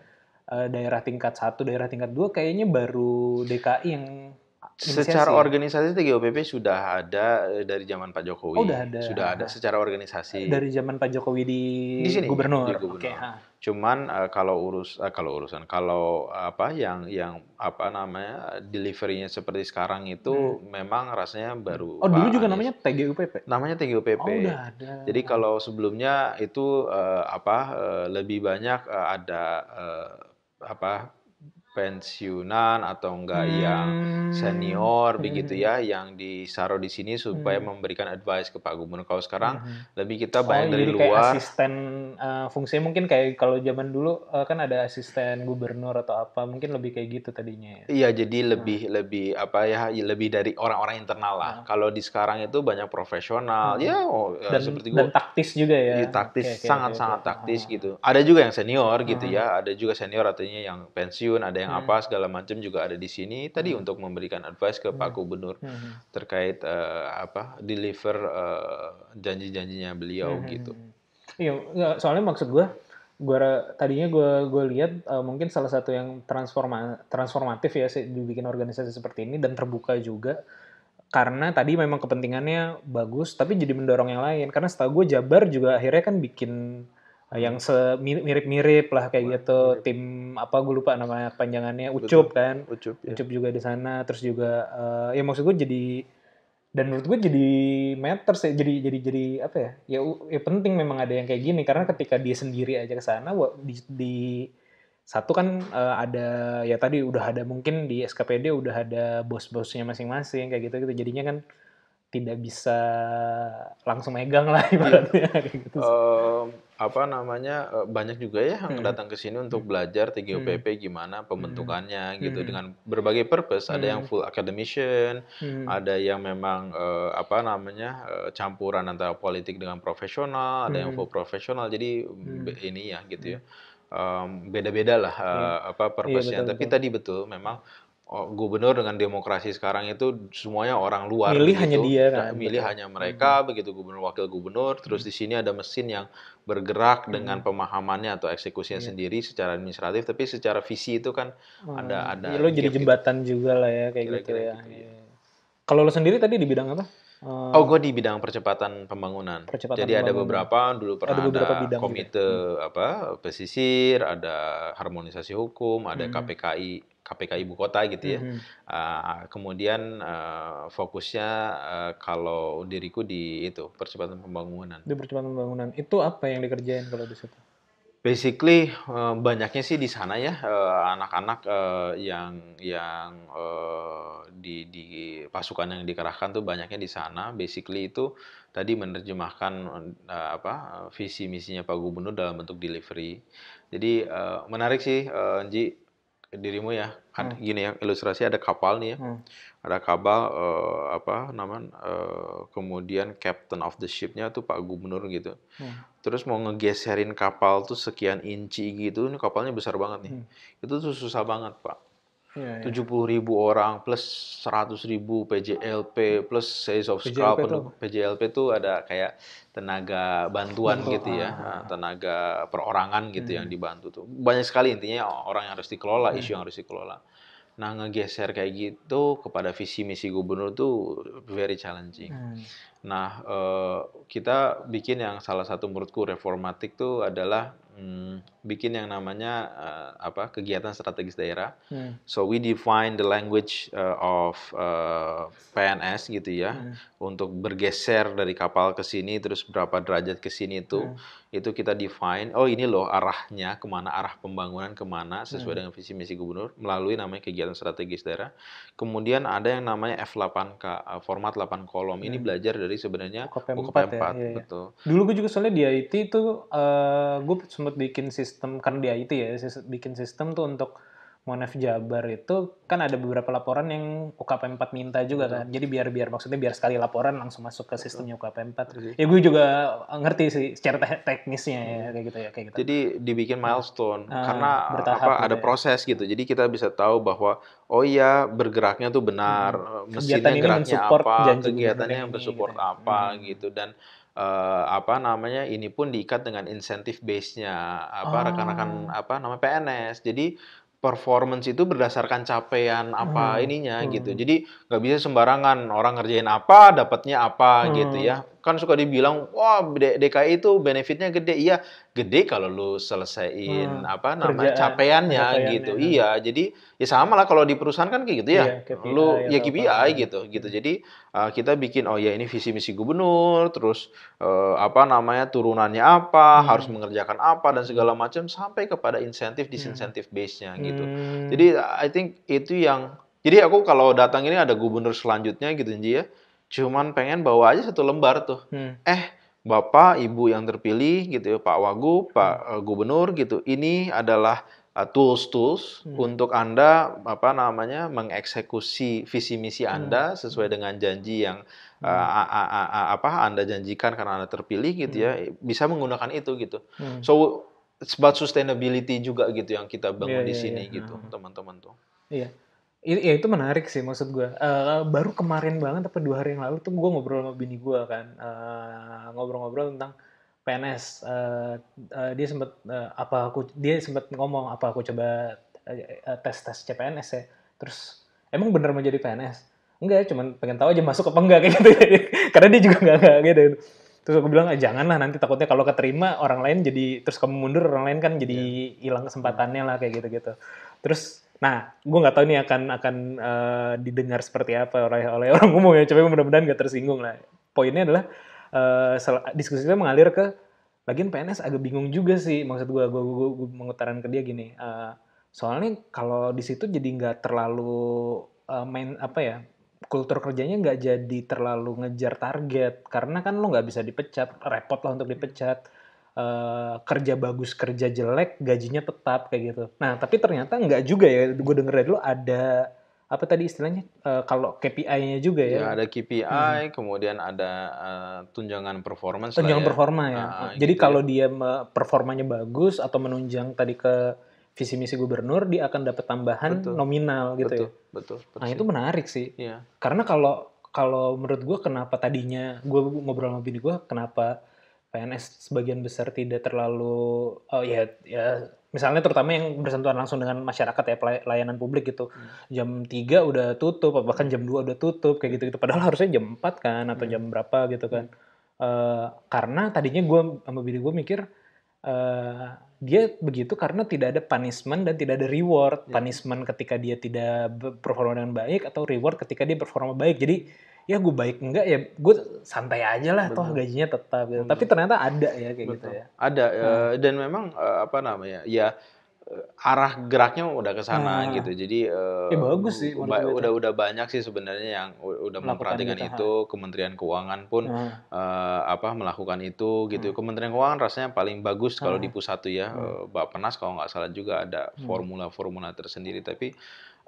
daerah tingkat satu, daerah tingkat dua kayaknya baru DKI yang Secara organisasi TGOPP sudah ada eh, dari zaman Pak Jokowi. Oh, sudah ada. Sudah ada secara organisasi. Eh, dari zaman Pak Jokowi di, di sini, gubernur. Di gubernur. Okay, ah. Cuman uh, kalau urus uh, kalau urusan kalau apa yang yang apa namanya deliverynya seperti sekarang itu hmm. memang rasanya baru. Oh, dulu juga Anies. namanya TGUPP. Namanya TGUPP. Oh, udah ada. Jadi kalau sebelumnya itu uh, apa uh, lebih banyak uh, ada uh, apa pensiunan atau enggak hmm. yang senior hmm. begitu ya yang disaro di sini supaya hmm. memberikan advice ke Pak Gubernur kalau sekarang hmm. lebih kita banyak oh, dari jadi luar kayak asisten uh, fungsinya mungkin kayak kalau zaman dulu uh, kan ada asisten gubernur atau apa mungkin lebih kayak gitu tadinya ya iya jadi hmm. lebih hmm. lebih apa ya lebih dari orang-orang internal lah hmm. kalau di sekarang itu banyak profesional hmm. ya oh, ya, dan, seperti gua, dan taktis juga ya, ya taktis sangat-sangat okay, sangat taktis hmm. gitu ada juga yang senior gitu hmm. ya ada juga senior artinya yang pensiun ada yang hmm. apa segala macam juga ada di sini tadi hmm. untuk memberikan advice ke hmm. Pak Gubernur hmm. hmm. terkait uh, apa deliver uh, janji-janjinya beliau hmm. hmm gitu. Hmm, iya, soalnya maksud gue gua tadinya gue gue lihat uh, mungkin salah satu yang transforma transformatif ya dibikin organisasi seperti ini dan terbuka juga karena tadi memang kepentingannya bagus tapi jadi mendorong yang lain karena setahu gue Jabar juga akhirnya kan bikin Nah, yang mirip-mirip lah kayak Wah, gitu mirip. tim apa gue lupa namanya panjangannya Ucup Betul. kan Ucup, ya. Ucup juga di sana terus juga uh, ya maksud gue jadi dan menurut gue jadi meter sih jadi jadi jadi apa ya ya, ya penting memang ada yang kayak gini karena ketika dia sendiri aja ke sana di, di satu kan uh, ada ya tadi udah ada mungkin di SKPD udah ada bos-bosnya masing-masing kayak gitu gitu jadinya kan tidak bisa langsung megang lah (laughs) ibaratnya iya. gitu. Um, apa namanya eh, banyak juga ya yang hmm. datang ke sini untuk hmm. belajar TGOPP hmm. hmm. gimana pembentukannya gitu hmm. gitu dengan berbagai purpose hmm. ada yang hmm. full academician hmm. ada yang memang uh, apa namanya uh, campuran antara politik dengan profesional ada hmm. yang full profesional jadi mm, hmm. ini ya gitu ya um, beda-beda lah uh, apa iya, purpose-nya. Iya, Tapi tadi betul memang Oh, gubernur dengan demokrasi sekarang itu semuanya orang luar. Milih hanya dia kan. Nah, milih hanya mereka hmm. begitu gubernur wakil gubernur. Terus hmm. di sini ada mesin yang bergerak hmm. dengan pemahamannya atau eksekusinya hmm. sendiri secara administratif, tapi secara visi itu kan hmm. ada ada. Ya, lo jadi jembatan gitu. juga lah ya kayak Kira -kira gitu ya. Gitu, ya. Kalau lo sendiri tadi di bidang apa? Uh, oh, gue di bidang percepatan pembangunan. Percepatan Jadi pembangunan. ada beberapa dulu pernah ada, beberapa ada bidang komite juga. Hmm. apa pesisir, ada harmonisasi hukum, ada hmm. KPKI KPK ibu kota gitu ya. -hmm. uh, kemudian uh, fokusnya uh, kalau diriku di itu percepatan pembangunan. Di percepatan pembangunan itu apa yang dikerjain kalau di situ? basically uh, banyaknya sih di sana ya eh, anak-anak uh, uh, yang yang uh, di, di pasukan yang dikerahkan tuh banyaknya di sana basically itu tadi menerjemahkan uh, apa visi misinya Pak Gubernur dalam bentuk delivery jadi uh, menarik sih uh, Ji dirimu ya kan hmm. gini ya ilustrasi ada kapal nih ya hmm. ada kapal uh, eh, apa namanya uh, kemudian captain of the shipnya tuh pak gubernur gitu hmm. terus mau ngegeserin kapal tuh sekian inci gitu ini kapalnya besar banget nih hmm. itu tuh susah banget pak Iya, iya. tujuh puluh ribu orang plus seratus ribu PJLP plus sales of scrap PJLP itu ada kayak tenaga bantuan Bantu, gitu ya ah. ah. Nah, tenaga perorangan gitu hmm. yang dibantu tuh banyak sekali intinya orang yang harus dikelola hmm. isu yang harus dikelola nah ngegeser kayak gitu kepada visi misi gubernur tuh very challenging hmm. nah eh, kita bikin yang salah satu menurutku reformatik tuh adalah hmm, bikin yang namanya uh, apa kegiatan strategis daerah. Hmm. So we define the language uh, of uh, eh, PNS gitu ya hmm. untuk bergeser dari kapal ke sini terus berapa derajat ke sini itu hmm. itu kita define oh ini loh arahnya kemana arah pembangunan kemana sesuai hmm. dengan visi misi gubernur melalui namanya kegiatan strategis daerah. Kemudian ada yang namanya F8K format 8 kolom. Hmm. Ini belajar dari sebenarnya UKP 4, 4 ya. Iya, iya. betul. Dulu gue juga soalnya di IT itu uh, gue sempat bikin sistem sistem karena di IT ya bikin sistem tuh untuk Monef Jabar itu kan ada beberapa laporan yang UKP 4 minta juga Betul. kan. Jadi biar biar maksudnya biar sekali laporan langsung masuk ke sistemnya UKP 4. Ya gue juga ngerti sih secara te teknisnya ya iya. kayak gitu ya kayak gitu. Jadi dibikin nah. milestone hmm. karena apa gitu ada ya. proses gitu. Jadi kita bisa tahu bahwa oh iya bergeraknya tuh benar, hmm. mesinnya geraknya apa, kegiatannya yang bersupport gitu. Ya. apa hmm. gitu dan eh, apa namanya ini pun diikat dengan insentif base-nya apa rekan-rekan oh. apa nama PNS. Jadi performance itu berdasarkan capaian apa oh, gitu. hmm. ininya hmm. gitu. Jadi nggak bisa sembarangan orang ngerjain apa dapatnya apa gitu hmm. gitu ya kan suka dibilang wah DKI itu benefitnya gede iya gede kalau lu selesaiin hmm, apa namanya kerjaan, capaiannya, capaiannya gitu ya. iya jadi ya sama lah kalau di perusahaan kan kayak gitu ya iya, KPI, lu ya, ya KPI apa. gitu gitu hmm. jadi uh, kita bikin oh ya ini visi misi gubernur terus uh, apa namanya turunannya apa hmm. harus mengerjakan apa dan segala macam sampai kepada insentif hmm. disinsentif hmm. base nya gitu hmm. jadi I think itu yang jadi aku kalau datang ini ada gubernur selanjutnya gitu Nji ya cuman pengen bawa aja satu lembar tuh. Hmm. Eh, Bapak, Ibu yang terpilih gitu ya, Pak Wagub, Pak hmm. Eh, Gubernur gitu. Ini adalah tools-tools eh, hmm. untuk Anda apa namanya mengeksekusi visi misi hmm. Anda hmm. sesuai dengan janji yang eh, hmm. uh, a, a, a, apa Anda janjikan karena Anda terpilih gitu ya, hmm. ya. Bisa menggunakan itu gitu. Hmm. So it's sustainability juga gitu yang kita bangun yeah, di yeah, sini yeah. gitu, hmm. teman-teman tuh. Iya. Yeah. Iya itu menarik sih maksud gue uh, baru kemarin banget apa dua hari yang lalu tuh gue ngobrol sama bini gue kan eh, ngobrol-ngobrol uh, tentang PNS uh, eh, uh, eh, dia sempat uh, apa aku dia sempat ngomong apa aku coba uh, tes tes CPNS ya terus emang bener mau jadi PNS enggak cuman pengen tahu aja masuk apa enggak (laughs) kayak gitu karena dia juga enggak enggak gitu terus aku bilang ah, janganlah nanti takutnya kalau keterima orang lain jadi terus kamu mundur orang lain kan jadi iya. hilang yeah. kesempatannya lah kayak gitu gitu terus Nah, gue nggak tahu nih akan akan uh, didengar seperti apa oleh oleh (laughs) orang umum ya. Coba mudah-mudahan nggak tersinggung lah. Poinnya adalah uh, diskusi kita mengalir ke lagian PNS agak bingung juga sih maksud gue gue gue mengutarakan ke dia gini uh, soalnya kalau di situ jadi nggak terlalu uh, main apa ya kultur kerjanya nggak jadi terlalu ngejar target karena kan lo nggak bisa dipecat repot lah untuk dipecat Eh, kerja bagus kerja jelek gajinya tetap kayak gitu. Nah tapi ternyata nggak juga ya. Gue denger dulu ada apa tadi istilahnya uh, kalau KPI-nya juga ya. Ya ada KPI, hmm. kemudian ada uh, tunjangan performance. Tunjangan ya. performa ya. Nah, Jadi gitu kalau ya. dia performanya bagus atau menunjang tadi ke visi misi gubernur, dia akan dapat tambahan betul. nominal gitu betul, ya. Betul. betul nah itu menarik sih. Ya. Karena kalau kalau menurut gue kenapa tadinya gue ngobrol sama bini gue kenapa PNS sebagian besar tidak terlalu oh ya ya misalnya terutama yang bersentuhan langsung dengan masyarakat ya layanan publik gitu hmm. jam 3 udah tutup bahkan jam 2 udah tutup kayak gitu gitu padahal harusnya jam 4 kan atau hmm. jam berapa gitu kan hmm. uh, karena tadinya gue sama bini gue mikir uh, dia begitu karena tidak ada punishment dan tidak ada reward yeah. punishment ketika dia tidak performa dengan baik atau reward ketika dia performa baik jadi ya gue baik enggak ya gue santai aja lah Betul. toh gajinya tetap gitu. tapi ternyata ada ya kayak gitu Betul. gitu ya ada hmm. uh, dan memang uh, apa namanya ya eh, arah geraknya udah ke sana nah. gitu jadi uh, ya bagus sih ba itu. udah udah banyak sih sebenarnya yang udah melakukan memperhatikan gitu, itu Kementerian Keuangan pun nah. uh, apa melakukan itu gitu hmm. Kementerian Keuangan rasanya paling bagus kalau hmm. di pusat tuh ya hmm. Penas kalau nggak salah juga ada hmm. formula-formula tersendiri tapi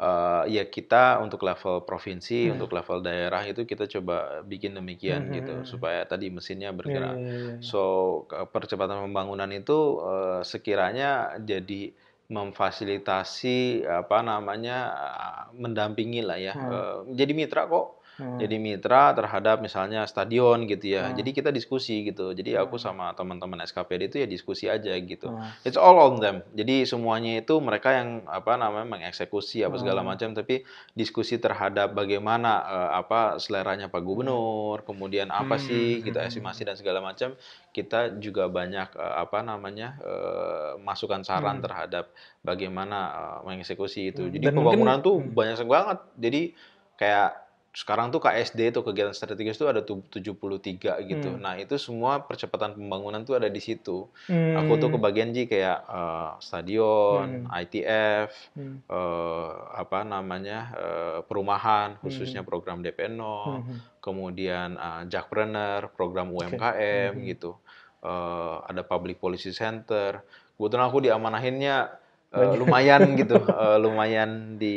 uh, ya kita untuk level provinsi, hmm. untuk level daerah itu kita coba bikin demikian hmm. gitu mhm, mhm. supaya tadi mesinnya iya, bergerak. Hmm. So percepatan pembangunan itu uh, sekiranya jadi memfasilitasi apa namanya eh, mendampingi lah ya. Hmm. Uh, jadi mitra kok hmm. jadi mitra terhadap misalnya stadion gitu ya. Hmm. Jadi kita diskusi gitu. Jadi aku hmm. sama teman-teman SKPD itu ya diskusi aja gitu. Hmm. It's all on them. Jadi semuanya itu mereka yang apa namanya mengeksekusi apa segala hmm. macam tapi diskusi terhadap bagaimana uh, apa seleranya Pak Gubernur, kemudian apa hmm. sih gitu hmm. estimasi dan segala macam. Kita juga banyak uh, apa namanya uh, masukan saran hmm. terhadap bagaimana uh, mengeksekusi itu. Jadi dan pembangunan mungkin, tuh banyak banget. Jadi kayak sekarang tuh KSD itu kegiatan strategis itu ada 73 gitu. Hmm. Nah, itu semua percepatan pembangunan tuh ada di situ. Hmm. Aku tuh hmm. kebagian Ji kayak uh, stadion, hmm. ITF, hmm. Uh, apa namanya? Uh, perumahan hmm. khususnya hmm. program DP0, hmm. kemudian uh, Jakpreneur, program UMKM okay. hmm. gitu. Uh, ada public policy center. Kebetulan aku diamanahinnya Uh, lumayan (laughs) gitu, uh, lumayan di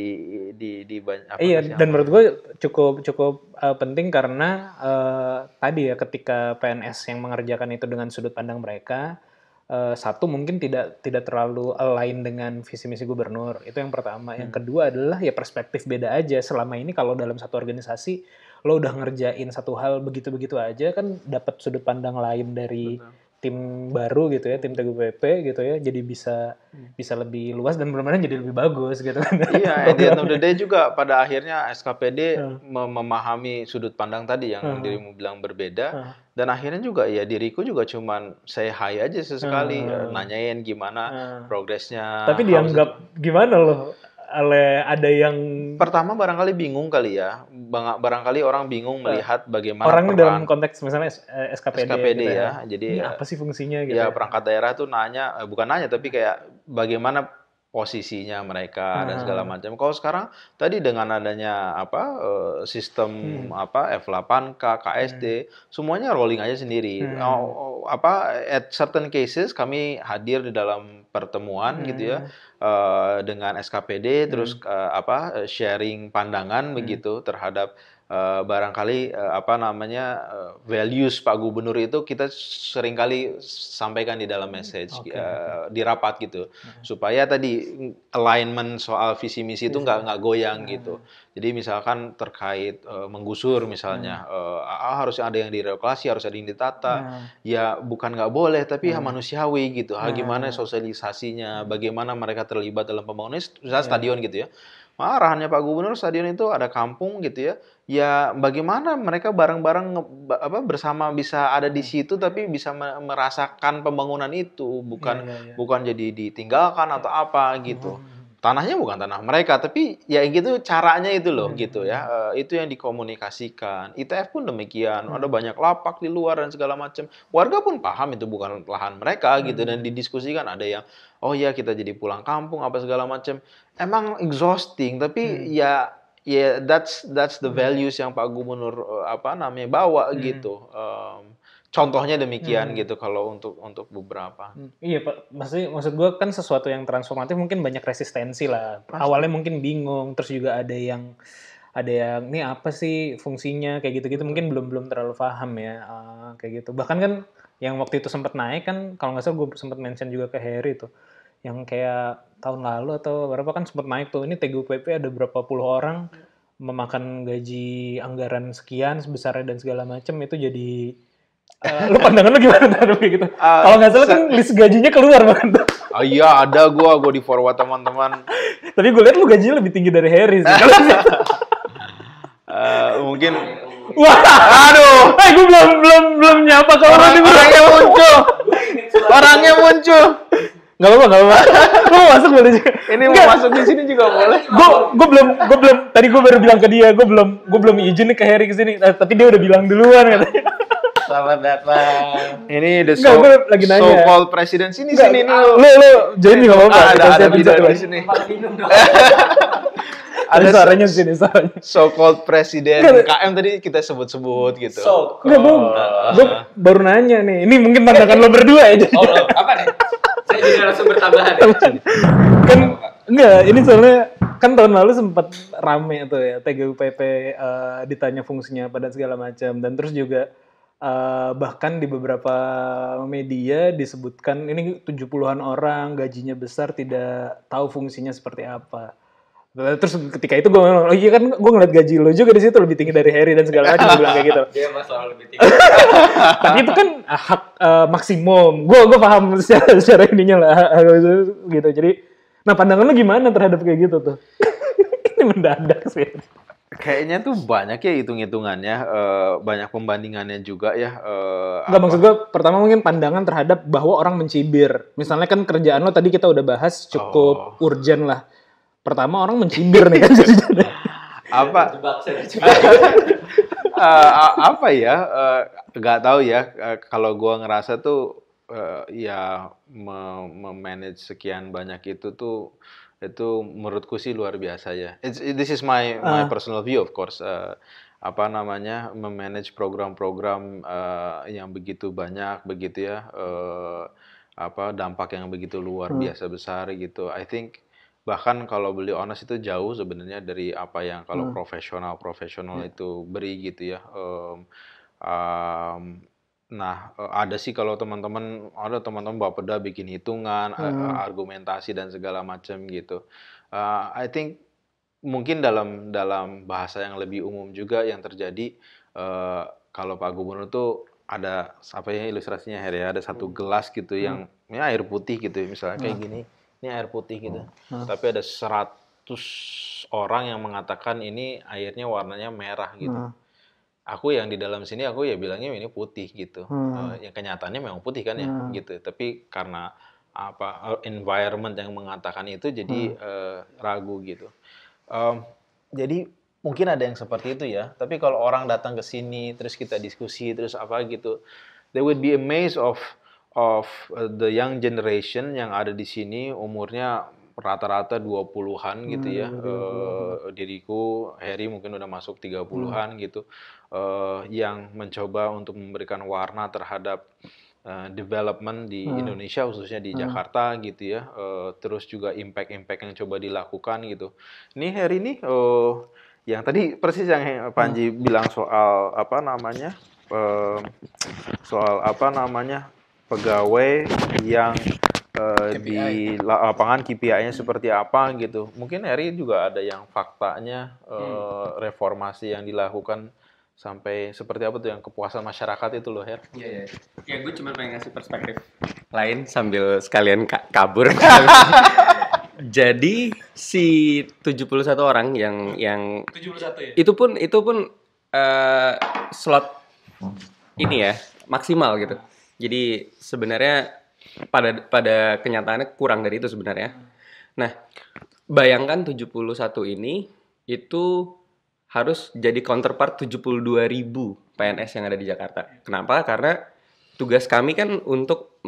di di banyak Iya, dan menurut gue cukup cukup uh, penting karena uh, tadi ya ketika PNS yang mengerjakan itu dengan sudut pandang mereka uh, satu mungkin tidak tidak terlalu align dengan visi misi gubernur. Itu yang pertama. Hmm. Yang kedua adalah ya perspektif beda aja. Selama ini kalau dalam satu organisasi lo udah ngerjain satu hal begitu-begitu aja kan dapat sudut pandang lain dari Betul tim baru gitu ya, tim TGPP gitu ya, jadi bisa hmm. bisa lebih luas dan benar-benar jadi lebih bagus gitu kan. Iya, (laughs) at the end of the day juga pada akhirnya SKPD hmm. memahami sudut pandang tadi yang hmm. dirimu bilang berbeda hmm. dan akhirnya juga ya diriku juga cuman saya high aja sesekali hmm. nanyain gimana hmm. progresnya. Tapi dianggap gimana loh ale ada yang pertama barangkali bingung kali ya barangkali orang bingung iya. melihat bagaimana orang dalam konteks misalnya SKPD, eh, SKPD gitu ya. ya jadi ini apa sih fungsinya ya, gitu ya, ya perangkat daerah tuh nanya eh, bukan nanya tapi kayak bagaimana posisinya mereka hmm. dan segala macam. Kalau sekarang tadi dengan adanya apa eh, sistem hmm. apa F8K, KSD, hmm. semuanya rolling aja sendiri. Hmm. Oh, oh, apa at certain cases kami hadir di dalam pertemuan hmm. gitu ya. Hmm. Eh, dengan skpd terus hmm. apa sharing pandangan hmm. begitu terhadap Eh, barangkali eh, apa namanya eh, values Pak Gubernur itu kita seringkali sampaikan di dalam message okay, di rapat gitu supaya tadi alignment soal visi misi itu nggak iya. nggak goyang iya. gitu jadi misalkan terkait menggusur misalnya mm. ah, harus ada yang direlokasi harus ada yang ditata iya. ya bukan nggak boleh tapi ya manusiawi gitu bagaimana ah, gimana sosialisasinya bagaimana mereka terlibat dalam pembangunan misalnya stadion gitu ya marahannya Pak Gubernur stadion itu ada kampung gitu ya. Ya bagaimana mereka bareng-bareng apa bersama bisa ada di hmm. situ tapi bisa merasakan pembangunan itu bukan ya, ya, ya. bukan jadi ditinggalkan atau apa gitu. Hmm tanahnya bukan tanah mereka tapi ya gitu caranya itu loh hmm. gitu ya uh, itu yang dikomunikasikan ITF pun demikian hmm. ada banyak lapak di luar dan segala macam warga pun paham itu bukan lahan mereka hmm. gitu dan didiskusikan ada yang oh ya kita jadi pulang kampung apa segala macam emang exhausting tapi hmm. ya ya that's that's the hmm. values hmm. yang Pak Gubernur eh, apa namanya bawa hmm. gitu um, Contohnya demikian hmm. gitu kalau untuk untuk beberapa. Hmm. Iya pak, pasti maksud gue kan sesuatu yang transformatif mungkin banyak resistensi lah. Pasti. Awalnya mungkin bingung, terus juga ada yang ada yang ini apa sih fungsinya kayak gitu-gitu mungkin belum belum terlalu paham ya uh, kayak gitu. Bahkan kan yang waktu itu sempat naik kan kalau nggak salah gue sempat mention juga ke Harry tuh yang kayak tahun lalu atau berapa kan sempat naik tuh ini TGUPP ada berapa puluh orang memakan gaji anggaran sekian sebesarnya dan segala macam itu jadi Uh, lu pandangan lu gimana tadi kayak gitu? Uh, Kalau nggak salah kan list gajinya keluar banget. tuh. Ah, oh iya ada gue, gue di forward teman-teman. Tapi gue lihat lu gajinya lebih tinggi dari Harry sih. uh, mungkin Wah, aduh, eh, gue belum belum belum nyapa kalau orang, orangnya muncul, orangnya muncul. Gak apa-apa, gak apa-apa. mau masuk boleh juga. Ini mau masuk di sini juga boleh. Gue gue belum gue belum tadi gue baru bilang ke dia, gue belum gue belum izin ke Harry ke sini, tapi dia udah bilang duluan katanya. Selamat datang. Ini the Nggak, so, gue lagi nanya. so called president sini Nggak, sini ah, nih. lu. Lu jadi nggak apa-apa. Ada ada bidan di sini. (laughs) ada suaranya sini suaranya. So called president KM tadi kita sebut-sebut gitu. So called. gue baru nanya nih. Ini mungkin pandangan lo berdua ya. Oh, apa nih? Saya juga langsung bertambahan ya. kan enggak, kan, ini soalnya kan tahun lalu sempat rame tuh ya TGUPP uh, eh, ditanya fungsinya apa dan segala macam dan terus juga Uh, bahkan di beberapa media disebutkan ini 70-an orang gajinya besar tidak tahu fungsinya seperti apa. Terus ketika itu gue oh iya kan gue ngeliat gaji lo juga di situ lebih tinggi dari Harry dan segala macam, bilang kayak gitu. Dia lebih tinggi. (laughs) Tapi itu kan eh, hak uh, maksimum. Gue gue paham secara, secara ininya lah gitu. Jadi, nah pandangan lo gimana terhadap kayak gitu tuh? (laughs) ini mendadak sih kayaknya tuh banyak ya hitung-hitungannya, uh, banyak pembandingannya juga ya. Uh, eh, Enggak maksud gue, pertama mungkin pandangan terhadap bahwa orang mencibir. Misalnya kan kerjaan lo tadi kita udah bahas cukup oh. urgent lah. Pertama orang mencibir nih kan (laughs) jadi apa? uh, (laughs) apa ya? Nggak uh, tahu ya. Uh, kalau gue ngerasa tuh uh, ya memanage me sekian banyak itu tuh itu menurutku sih luar biasa ya. It's, this is my ah. my uh. personal view of course. Uh, apa namanya memanage program-program uh, yang begitu banyak begitu ya uh, apa dampak yang begitu luar hmm. biasa besar gitu. I think bahkan kalau beli honest itu jauh sebenarnya dari apa yang kalau hmm. profesional profesional yeah. itu beri gitu ya. Um, um, Nah, eh, ada sih kalau teman-teman, ada teman-teman bapak peda bikin hitungan, hmm. argumentasi dan segala macam gitu. Uh, I think mungkin dalam dalam bahasa yang lebih umum juga yang terjadi uh, kalau Pak Gubernur tuh ada apa ya ilustrasinya Heri ya, ada satu hmm. gelas gitu hmm. yang ini ya, air putih gitu misalnya kayak hmm. gini, ini air putih gitu. Hmm. hmm. Tapi ada seratus orang yang mengatakan ini airnya warnanya merah gitu. Hmm aku yang di dalam sini aku ya bilangnya ini putih gitu. Hmm. Uh, yang kenyataannya memang putih kan ya hmm. gitu. Tapi karena apa eh, environment yang mengatakan itu jadi hmm. uh, ragu gitu. Um, jadi mungkin ada yang seperti itu ya. Tapi kalau orang datang ke sini terus kita diskusi terus apa gitu, they would be amazed of of the young generation yang ada di sini umurnya rata-rata 20-an gitu hmm, ya. Eh uh, diriku Harry mungkin udah masuk 30-an hmm. gitu uh, yang mencoba untuk memberikan warna terhadap uh, development di hmm. Indonesia khususnya di hmm. Jakarta gitu ya. Uh, terus juga impact-impact yang coba dilakukan gitu. Ini Harry nih uh, yang tadi persis yang Panji hmm. bilang soal apa namanya? Uh, soal apa namanya? pegawai yang uh, di lapangan KPI-nya seperti apa gitu. Mungkin Eri juga ada yang faktanya uh, hmm. reformasi yang dilakukan sampai seperti apa tuh yang kepuasan masyarakat itu loh Her? Iya, ya, ya. ya gue cuma pengen ngasih perspektif lain sambil sekalian ka kabur. (laughs) Jadi si 71 orang yang yang 71 ya. Itu pun itu pun uh, slot ini ya maksimal gitu. Jadi sebenarnya pada pada kenyataannya kurang dari itu sebenarnya. Nah, bayangkan 71 ini itu harus jadi counterpart 72 ribu PNS yang ada di Jakarta. Kenapa? Karena tugas kami kan untuk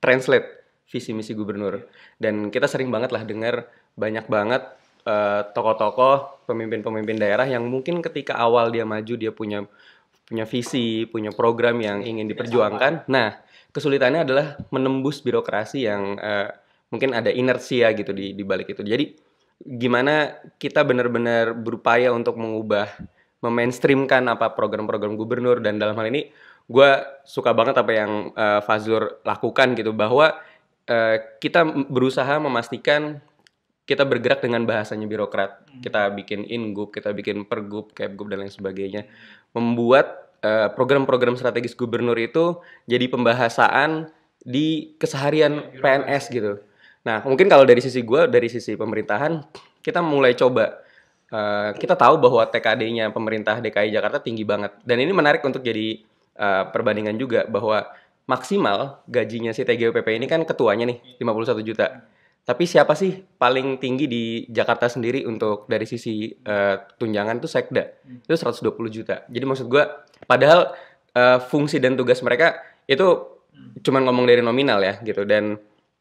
translate visi misi gubernur dan kita sering banget lah dengar banyak banget tokoh eh, tokoh-tokoh pemimpin-pemimpin daerah yang mungkin ketika awal dia maju dia punya punya visi punya program yang ingin diperjuangkan. Nah kesulitannya adalah menembus birokrasi yang uh, mungkin ada inersia gitu di di balik itu. Jadi gimana kita benar-benar berupaya untuk mengubah memainstreamkan apa program-program gubernur dan dalam hal ini gue suka banget apa yang uh, Fazlur lakukan gitu bahwa uh, kita berusaha memastikan kita bergerak dengan bahasanya birokrat hmm. kita bikin ingup kita bikin pergub kepgub dan lain sebagainya membuat eh, program-program uh, strategis gubernur itu jadi pembahasan di keseharian PNS gitu Nah, mungkin kalau dari sisi gue, dari sisi pemerintahan, kita mulai coba. Uh, kita tahu bahwa TKD-nya pemerintah DKI Jakarta tinggi banget. Dan ini menarik untuk jadi uh, perbandingan juga bahwa maksimal gajinya si TGUPP ini kan ketuanya nih, 51 juta. Tapi siapa sih paling tinggi di Jakarta sendiri untuk dari sisi uh, tunjangan tuh sekda. Itu 120 juta. Jadi maksud gue, padahal uh, fungsi dan tugas mereka itu cuman ngomong dari nominal ya gitu dan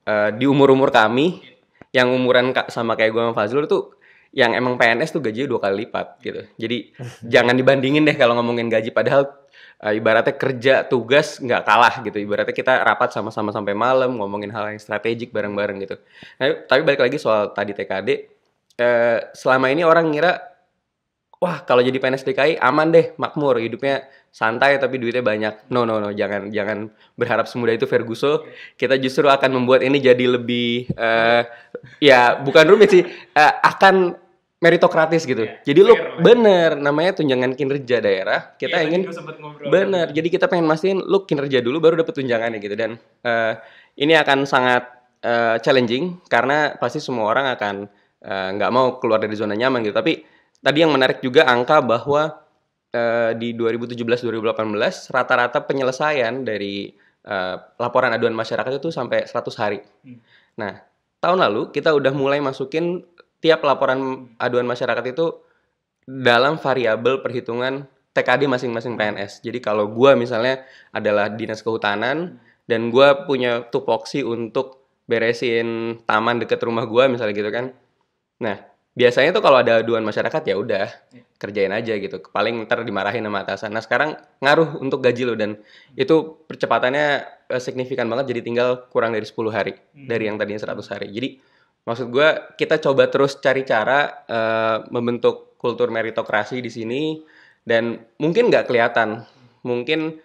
uh, di umur-umur kami yang umuran sama kayak gue sama Fazlur tuh yang emang PNS tuh gajinya dua kali lipat gitu. Jadi (laughs) jangan dibandingin deh kalau ngomongin gaji padahal uh, ibaratnya kerja tugas nggak kalah gitu. Ibaratnya kita rapat sama-sama sampai malam ngomongin hal yang strategik bareng-bareng gitu. Nah, tapi balik lagi soal tadi TKD uh, eh, selama ini orang ngira wah kalau jadi PNS DKI aman deh makmur hidupnya santai tapi duitnya banyak. No no no, jangan jangan berharap semudah itu Ferguson. Kita justru akan membuat ini jadi lebih uh, ya bukan rumit sih, uh, akan meritokratis gitu. Yeah, jadi lu lo bener namanya tunjangan kinerja daerah. Kita yeah, ingin bener. Jadi kita pengen masin lo kinerja dulu baru dapat tunjangannya gitu dan uh, ini akan sangat uh, challenging karena pasti semua orang akan nggak uh, mau keluar dari zona nyaman gitu. Tapi tadi yang menarik juga angka bahwa Eh, di 2017-2018 rata-rata penyelesaian dari uh, laporan aduan masyarakat itu sampai 100 hari. Hmm. Nah, tahun lalu kita udah mulai masukin tiap laporan hmm. aduan masyarakat itu dalam variabel perhitungan TKD masing-masing hmm. PNS. Jadi kalau gue misalnya adalah dinas kehutanan hmm. dan gue punya tupoksi untuk beresin taman deket rumah gue misalnya gitu kan. Nah, biasanya tuh kalau ada aduan masyarakat ya udah iya. kerjain aja gitu paling ntar dimarahin sama atasan nah sekarang ngaruh untuk gaji lo dan itu percepatannya eh, signifikan banget jadi tinggal kurang dari 10 hari hmm. dari yang tadinya 100 hari jadi maksud gue kita coba terus cari cara uh, membentuk kultur meritokrasi di sini dan mungkin nggak kelihatan mungkin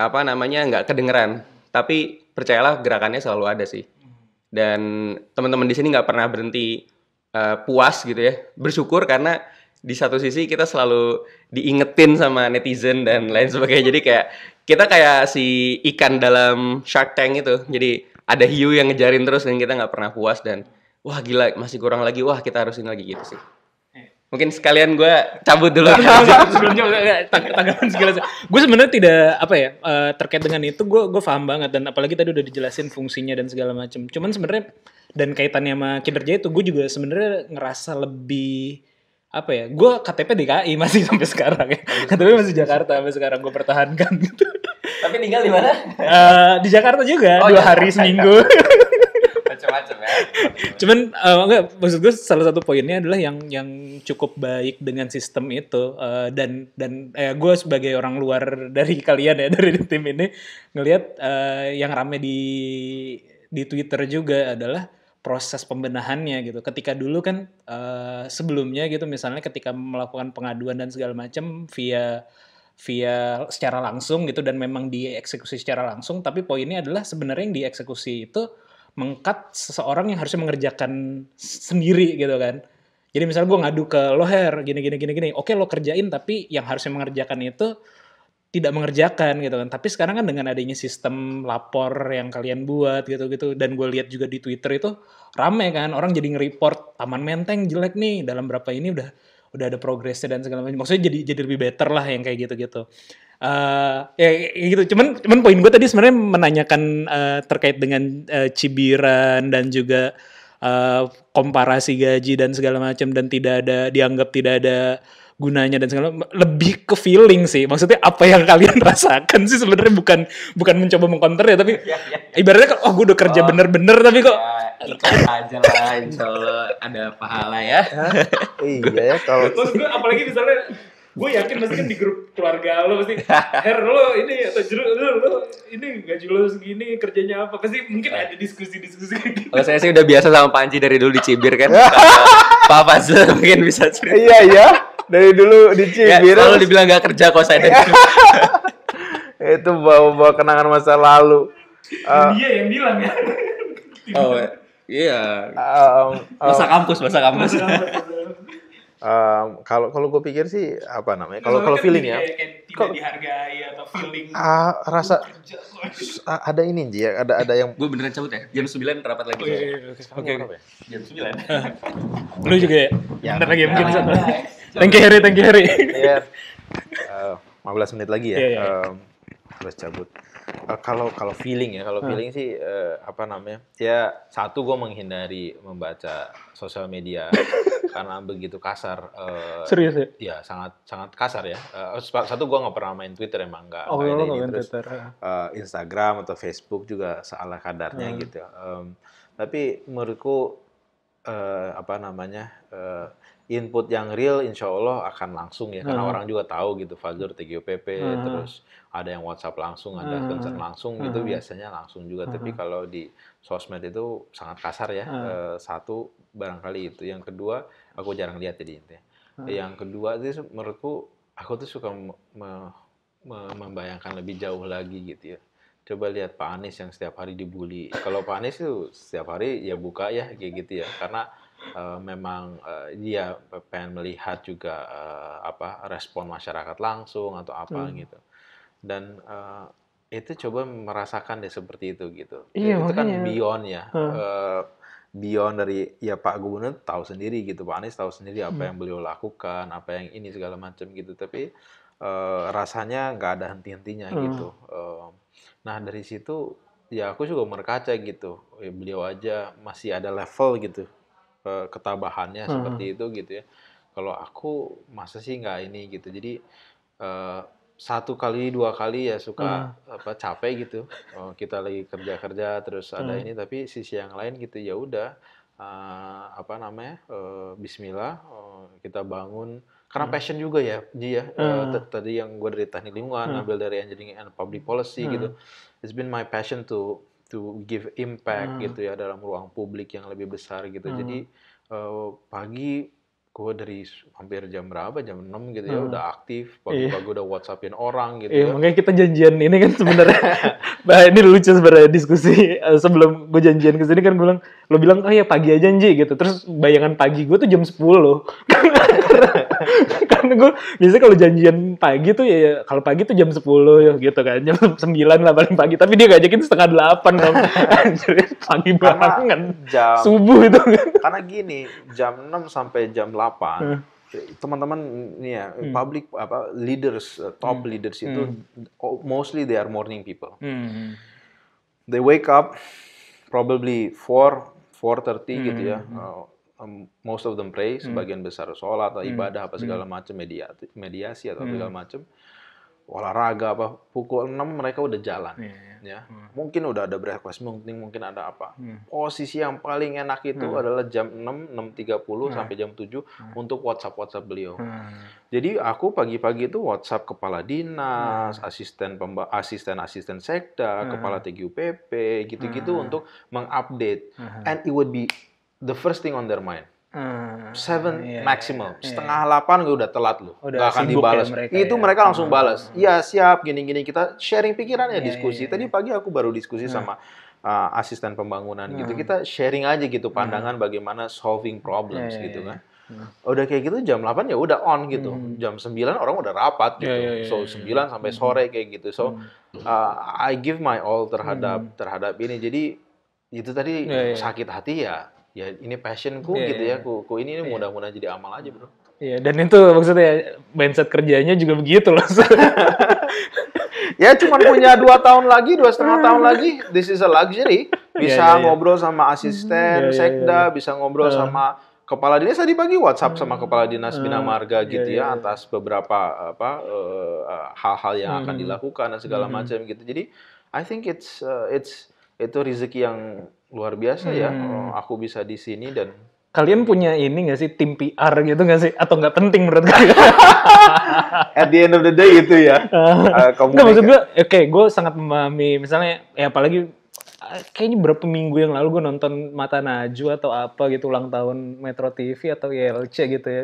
apa namanya nggak kedengeran tapi percayalah gerakannya selalu ada sih hmm. dan teman-teman di sini nggak pernah berhenti Eh, puas gitu ya bersyukur karena di satu sisi kita selalu diingetin sama netizen dan lain sebagainya jadi kayak kita kayak si ikan dalam Shark Tank itu jadi ada hiu yang ngejarin terus dan kita nggak pernah puas dan wah gila masih kurang lagi wah kita harusin lagi gitu sih eh. mungkin sekalian gue cabut dulu (laughs) sebelumnya tanggapan segala gue sebenarnya tidak apa ya eh, terkait dengan itu gue gue paham banget dan apalagi tadi udah dijelasin fungsinya dan segala macam cuman sebenarnya dan kaitannya sama kinerja itu gue juga sebenarnya ngerasa lebih apa ya gue KTP DKI masih (laughs) sampai sekarang ya KTP masih Jakarta sampai sekarang gue pertahankan gitu tapi tinggal di mana uh, di Jakarta juga oh, dua ya, hari seminggu (laughs) macam-macam ya cuman uh, enggak maksud gue salah satu poinnya adalah yang yang cukup baik dengan sistem itu uh, dan dan eh, gue sebagai orang luar dari kalian ya (laughs) dari tim ini ngelihat uh, yang rame di di Twitter juga adalah proses pembenahannya gitu. Ketika dulu kan uh, sebelumnya gitu misalnya ketika melakukan pengaduan dan segala macam via via secara langsung gitu dan memang dieksekusi secara langsung tapi poinnya adalah sebenarnya yang dieksekusi itu mengkat seseorang yang harusnya mengerjakan sendiri gitu kan. Jadi misalnya gue ngadu ke loher gini gini gini gini. Oke lo kerjain tapi yang harusnya mengerjakan itu tidak mengerjakan gitu kan. Tapi sekarang kan dengan adanya sistem lapor yang kalian buat gitu-gitu dan gue lihat juga di Twitter itu rame kan orang jadi nge-report Taman Menteng jelek nih dalam berapa ini udah udah ada progresnya dan segala macam. Maksudnya jadi jadi lebih better lah yang kayak gitu-gitu. Uh, ya gitu. Cuman cuman poin gue tadi sebenarnya menanyakan uh, terkait dengan uh, cibiran dan juga uh, komparasi gaji dan segala macam dan tidak ada dianggap tidak ada gunanya dan segala lebih ke feeling sih maksudnya apa yang kalian (laughs) rasakan sih sebenarnya bukan bukan mencoba mengkonter ya tapi ya, ya. ibaratnya kan oh gue udah kerja oh, bener-bener tapi kok ya, aja lah insyaallah ada pahala ya iya ya kalau gue apalagi misalnya gue yakin pasti kan di grup keluarga lo pasti her lo ini atau jeru lo, lo ini gaji lo segini kerjanya apa pasti mungkin ada diskusi diskusi gitu. Oh, saya sih udah biasa sama Panji dari dulu dicibir kan (laughs) Papa mungkin bisa cerita iya iya dari dulu di Cibir. Ya, kalau dibilang gak kerja kok saya (laughs) itu bawa-bawa kenangan masa lalu. Uh, dia yang bilang ya. oh iya. Um, um, masa kampus, masa kampus. kalau um, kalau gue pikir sih apa namanya kalau kalau kan feeling ya Kok dihargai atau feeling ah, uh, rasa uh, ada ini nih, ya ada ada yang gue beneran cabut ya jam sembilan rapat lagi oh, iya, iya, iya oke okay. jam sembilan lu juga ya, ya bentar lagi mungkin thank you Harry, thank you Harry. Iya. yeah. uh, 15 menit lagi ya. Yeah, iya, iya. yeah. Um, harus cabut. Eh, kalau Uh, kalau feeling ya, kalau hmm. feeling sih uh, apa namanya? Ya satu gue menghindari membaca sosial media (laughs) karena begitu kasar. Uh, Serius ya? Ya sangat sangat kasar ya. Uh, satu gue nggak pernah main Twitter emang nggak. Oh nggak main Terus, Twitter. Uh, Instagram atau Facebook juga seala kadarnya hmm. gitu. Um, tapi menurutku uh, apa namanya? Uh, input yang real insya Allah akan langsung ya karena hmm. orang juga tahu gitu Fazur TGUPP hmm. Nah. terus ada yang WhatsApp langsung ada hmm. Nah. concern langsung gitu hmm. biasanya langsung juga hmm. tapi kalau di sosmed itu sangat kasar ya hmm. e, satu barangkali itu yang kedua aku jarang lihat jadi intinya hmm. yang kedua sih menurutku aku tuh suka me me membayangkan lebih jauh lagi gitu ya coba lihat Pak Anies yang setiap hari dibully kalau Pak Anies itu setiap hari ya buka ya kayak gitu ya karena uh, memang uh, eh, dia pengen melihat juga uh, apa respon masyarakat langsung atau apa hmm. gitu dan uh, itu coba merasakan deh seperti itu gitu iya, itu kan beyond ya hmm. uh, beyond dari ya Pak Gubernur tahu sendiri gitu Pak Anies tahu sendiri apa hmm. yang beliau lakukan apa yang ini segala macam gitu tapi uh, rasanya nggak ada henti-hentinya hmm. gitu uh, nah dari situ ya aku juga merkaca gitu ya beliau aja masih ada level gitu ketabahannya hmm. seperti itu gitu ya kalau aku masa sih nggak ini gitu jadi uh, satu kali dua kali ya suka hmm. apa capek gitu oh, kita lagi kerja kerja terus hmm. ada ini tapi sisi yang lain gitu ya udah uh, apa namanya uh, Bismillah uh, kita bangun karena hmm. passion juga ya Ji ya hmm. uh, tadi yang gue dari teknik lingkungan hmm. ambil dari engineering and public policy hmm. gitu it's been my passion to to gitu, give impact hmm. gitu ya dalam ruang publik yang lebih besar gitu. Hmm. Jadi uh, pagi gue dari hampir jam berapa jam 6 gitu ya hmm. udah aktif iya. pagi-pagi udah whatsappin orang gitu iya, ya. makanya kita janjian ini kan sebenarnya (laughs) bah ini lucu sebenarnya diskusi eh, sebelum gue janjian ke sini kan gue bilang lo bilang oh ya pagi aja janji gitu terus bayangan pagi gue tuh jam 10 (laughs) kan karena gue biasanya kalau janjian pagi tuh ya, ya kalau pagi tuh jam 10 ya, gitu kan jam 9 lah paling pagi tapi dia ngajakin setengah 8 kan (laughs) pagi banget jam, subuh itu kan karena gini jam 6 sampai jam 8 apa hmm. teman-teman nih ya hmm. public apa leaders uh, top hmm. leaders itu hmm. Oh, mostly they are morning people. Hmm. hmm. They wake up probably four 4.30 hmm. gitu ya. Uh, um, most of them pray, sebagian besar sholat, atau ibadah apa segala macam mediasi, mediasi atau segala macam olahraga apa pukul 6 mereka udah jalan yeah, iya. ya hmm. mungkin udah ada breakfast mungkin mungkin ada apa hmm. posisi yang paling enak itu hmm. adalah jam 6 6.30 hmm. sampai jam 7 hmm. untuk WhatsApp WhatsApp beliau hmm. jadi aku pagi-pagi itu WhatsApp kepala dinas hmm. asisten pemba asisten asisten sekda hmm. kepala TGUPP gitu-gitu hmm. untuk mengupdate hmm. and it would be the first thing on their mind seven iya, iya maksimal iya. setengah delapan gue udah telat loh gak akan dibalas ya mereka, itu ya. mereka hmm. langsung hmm. balas iya siap gini-gini kita sharing pikiran ya yeah, diskusi iya, iya. tadi pagi aku baru diskusi hmm. sama uh, asisten pembangunan gitu. hmm. gitu kita sharing aja gitu hmm. pandangan hmm. bagaimana solving problems yeah, iya, gitu iya. kan hmm. udah kayak gitu jam delapan ya udah on gitu hmm. jam sembilan orang udah rapat gitu yeah, iya, iya, so sembilan iya. sampai hmm. sore kayak gitu so hmm. uh, I give my all terhadap hmm. terhadap ini jadi itu tadi yeah, iya. sakit hati ya ya ini passionku yeah, gitu ya, iya. ku, ku ini, iya. mudah-mudahan jadi amal aja bro. Iya, yeah, dan itu maksudnya mindset kerjanya juga begitu loh. (laughs) ya cuma punya dua tahun lagi, dua setengah tahun (laughs) lagi, this is a luxury. Iya, bisa yeah, yeah, yeah. ngobrol sama asisten, hmm, yeah, sekda, yeah, yeah. bisa ngobrol uh. sama kepala dinas tadi pagi WhatsApp sama hmm. kepala dinas bina marga gitu yeah, ya yeah. atas beberapa apa eh, hal-hal uh, yang akan hmm. dilakukan dan segala macam gitu. Jadi I think it's uh, it's itu rezeki yang luar biasa ya, hmm. ya aku bisa di sini dan kalian punya ini nggak sih tim PR gitu nggak sih atau nggak penting menurut kalian? (laughs) At the end of the day gitu ya. uh, (laughs) nggak maksud gue, oke, okay, gue sangat memahami misalnya ya apalagi ah, kayaknya berapa minggu yang lalu gue nonton Mata Najwa atau apa gitu ulang tahun Metro TV atau YLC gitu ya.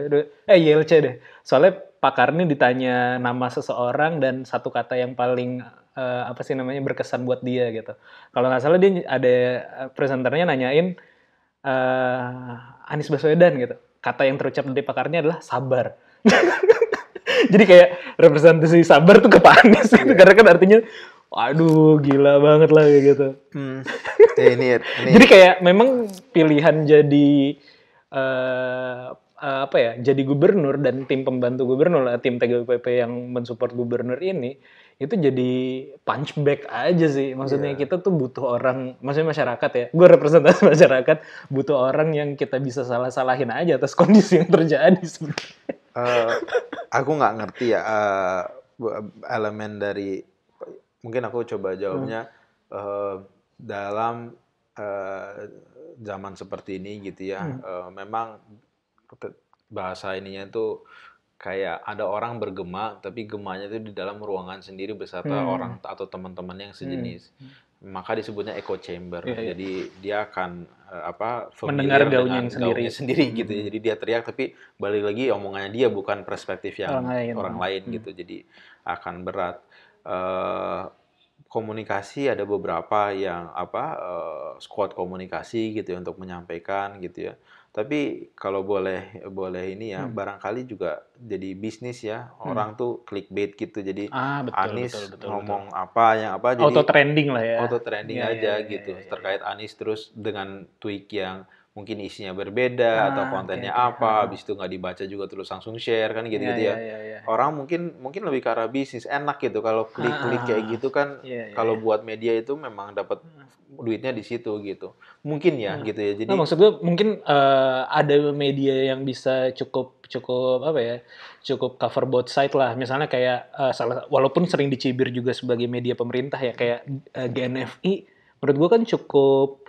Eh YLC deh. Soalnya pakarnya ditanya nama seseorang dan satu kata yang paling uh, apa sih namanya berkesan buat dia gitu. Kalau nggak salah dia ada eh, presenternya nanyain uh, Anies Baswedan gitu. Kata yang terucap dari pakarnya adalah sabar. (laughs) Jadi kayak representasi sabar tuh ke Pak Anies gitu. Iya. Karena kan artinya waduh gila banget lah gitu. Hmm. Ya, ini, ya, ini. Jadi ya. kayak memang pilihan jadi uh, uh, apa ya jadi gubernur dan tim pembantu gubernur tim TGPP yang mensupport gubernur ini itu jadi punchback aja sih maksudnya yeah. kita tuh butuh orang maksudnya masyarakat ya gue representasi (laughs) masyarakat butuh orang yang kita bisa salah salahin aja atas kondisi yang terjadi sebenarnya uh, aku nggak ngerti ya uh, elemen dari mungkin aku coba jawabnya hmm. uh, dalam uh, zaman seperti ini gitu ya hmm. uh, memang bahasa ininya itu kayak ada orang bergema tapi gemanya itu di dalam ruangan sendiri beserta hmm. orang atau teman-teman yang hmm. sejenis hmm. maka disebutnya echo chamber yeah, iya. jadi yeah. dia akan eh, apa mendengar gaunnya dengan sendiri sendiri hmm. gitu ya. jadi dia teriak tapi balik lagi omongannya dia bukan perspektif yang orang lain, orang lain hmm. gitu jadi akan berat uh, komunikasi ada beberapa yang apa uh, squad komunikasi gitu ya untuk menyampaikan gitu ya tapi kalau boleh boleh ini ya, hmm. barangkali juga jadi bisnis ya. Hmm. Orang hmm. tuh clickbait gitu. Jadi ah, betul, Anis betul, betul, ngomong betul. apa yang apa jadi auto trending lah ya. Auto trending ya, aja ya, ya, gitu. Ya, ya, ya. Terkait Anis terus dengan tweak yang mungkin isinya berbeda ah, atau kontennya okay, apa, okay. Hmm. habis itu nggak dibaca juga terus langsung share kan gitu-gitu yeah, ya. Yeah, yeah, yeah. Orang mungkin mungkin lebih ke arah bisnis enak gitu kalau klik-klik ah, kayak gitu kan yeah, yeah, kalau yeah. buat media itu memang dapat duitnya di situ gitu. Mungkin ya hmm. gitu ya. Jadi nah, maksud gue mungkin uh, ada media yang bisa cukup cukup apa ya? cukup cover both side lah. Misalnya kayak uh, salah walaupun sering dicibir juga sebagai media pemerintah ya kayak uh, eh, GNFI menurut gue kan cukup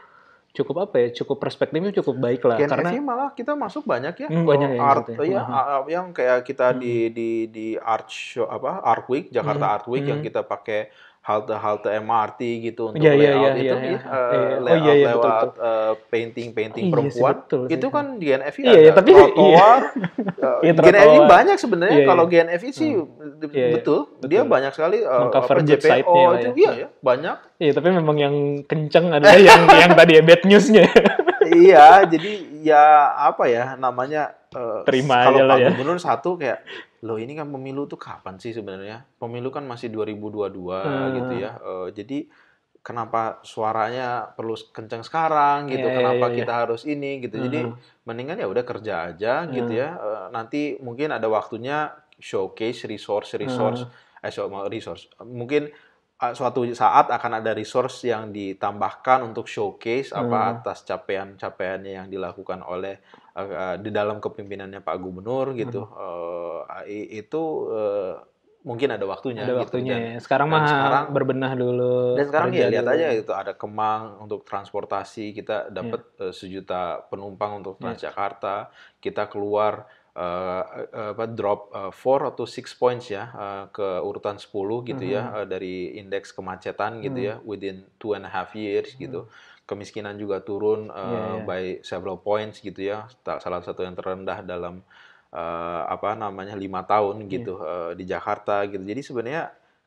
cukup apa ya cukup perspektifnya cukup iya. baik lah Gen karena malah kita masuk banyak ya hmm, banyak uh, yang art gitu ya, uh-huh. yang kayak kita di hmm. di di art show apa art week Jakarta hmm. art week hmm. yang kita pakai halte-halte MRT gitu untuk yeah, iya, layout yeah, itu yeah, yeah. Uh, yeah. Oh, layout yeah, yeah, lewat betul, betul. Uh, painting-painting yeah, perempuan sih, betul, itu sih. kan di GNFI yeah, ada yeah, tapi, trotoar yeah. uh, GNFI banyak sebenarnya yeah, yeah. kalau GNFI sih hmm. yeah, yeah. betul dia betul. banyak sekali uh, apa, JPO itu ya. iya ya banyak Iya, yeah, tapi memang yang kenceng adalah yang yang tadi ya, bad newsnya iya, jadi ya apa ya namanya uh, terima kalau Pak ya. Gubernur satu kayak lo ini kan pemilu tuh kapan sih sebenarnya? Pemilu kan masih 2022 hmm. gitu ya. Uh, jadi kenapa suaranya perlu kencang sekarang gitu yeah, iya, kenapa yeah, yeah. kita harus ini gitu Hmm. jadi mendingan ya udah kerja aja gitu hmm. gitu ya Uh, nanti mungkin ada waktunya showcase resource resource hmm. eh so, resource mungkin suatu saat akan ada resource yang ditambahkan untuk showcase hmm. apa atas capaian-capaiannya yang dilakukan oleh uh, di dalam kepemimpinannya Pak Gubernur gitu hmm. uh, itu uh, mungkin ada waktunya ada gitu. dan, ya. sekarang mah sekarang, berbenah dulu dan sekarang ya lihat aja gitu ada Kemang untuk transportasi kita iya. dapat yeah. uh, sejuta penumpang untuk iya. Transjakarta yeah. kita keluar uh, apa, drop uh, eh, 4 atau six points ya uh, ke urutan 10 gitu mm -hmm. ya mm-hmm. dari indeks kemacetan gitu mm ya within two and a half years gitu. mm gitu kemiskinan juga turun uh, yeah, by several points gitu ya salah satu yang terendah dalam uh, apa namanya lima tahun gitu yeah. uh, di Jakarta gitu jadi sebenarnya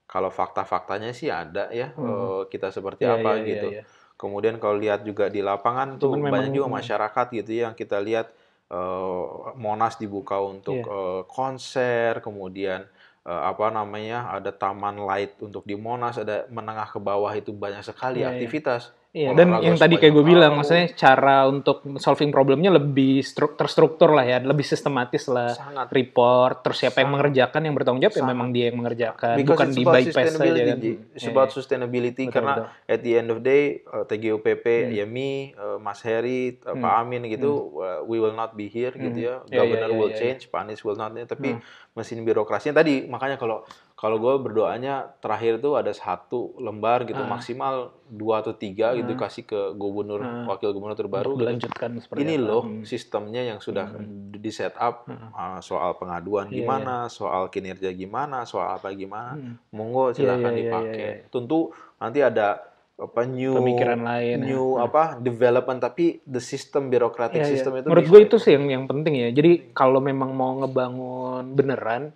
kalau fakta-faktanya sih ada ya mm uh, kita seperti yeah, apa yeah, gitu yeah, yeah. kemudian kalau lihat juga di lapangan Cuman tuh banyak juga mm. masyarakat gitu ya yang kita lihat Eh, Monas dibuka untuk yeah. Iya. uh, konser, kemudian uh, apa namanya ada taman light untuk di Monas, ada menengah ke bawah itu banyak sekali yeah, iya. aktivitas. Yeah Iya, dan yang tadi kayak gue bilang, maksudnya cara untuk solving problemnya lebih terstruktur lah ya, lebih sistematis lah. Sangat. Report, terus siapa yang mengerjakan, yang bertanggung jawab sangat. ya memang dia yang mengerjakan, Because bukan di bypass saja kan. It's about yeah. sustainability karena at the end of day, uh, TGUPP, hmm. Yemi, ya uh, Mas Heri, uh, hmm. Pak Amin gitu, hmm. uh, we will not be here gitu hmm. ya. Iya, iya, Governor iya, will change, yeah. Pak Anies will not, tapi mesin birokrasinya tadi makanya kalau kalau gue berdoanya terakhir tuh ada satu lembar gitu ah. maksimal dua atau tiga gitu ah. kasih ke gubernur ah. wakil gubernur terbaru gitu. dilanjutkan gitu. seperti ini apa? loh hmm. sistemnya yang sudah hmm. di setup up soal pengaduan yeah, gimana yeah. soal kinerja gimana soal apa gimana hmm. monggo iya, silahkan yeah, yeah, dipakai yeah, yeah, yeah. tentu nanti ada apa new pemikiran lain ya. new ya. apa development tapi the system birokratik yeah, iya. sistem yeah. itu menurut gue itu gitu. sih yang yang penting ya jadi kalau memang mau ngebangun beneran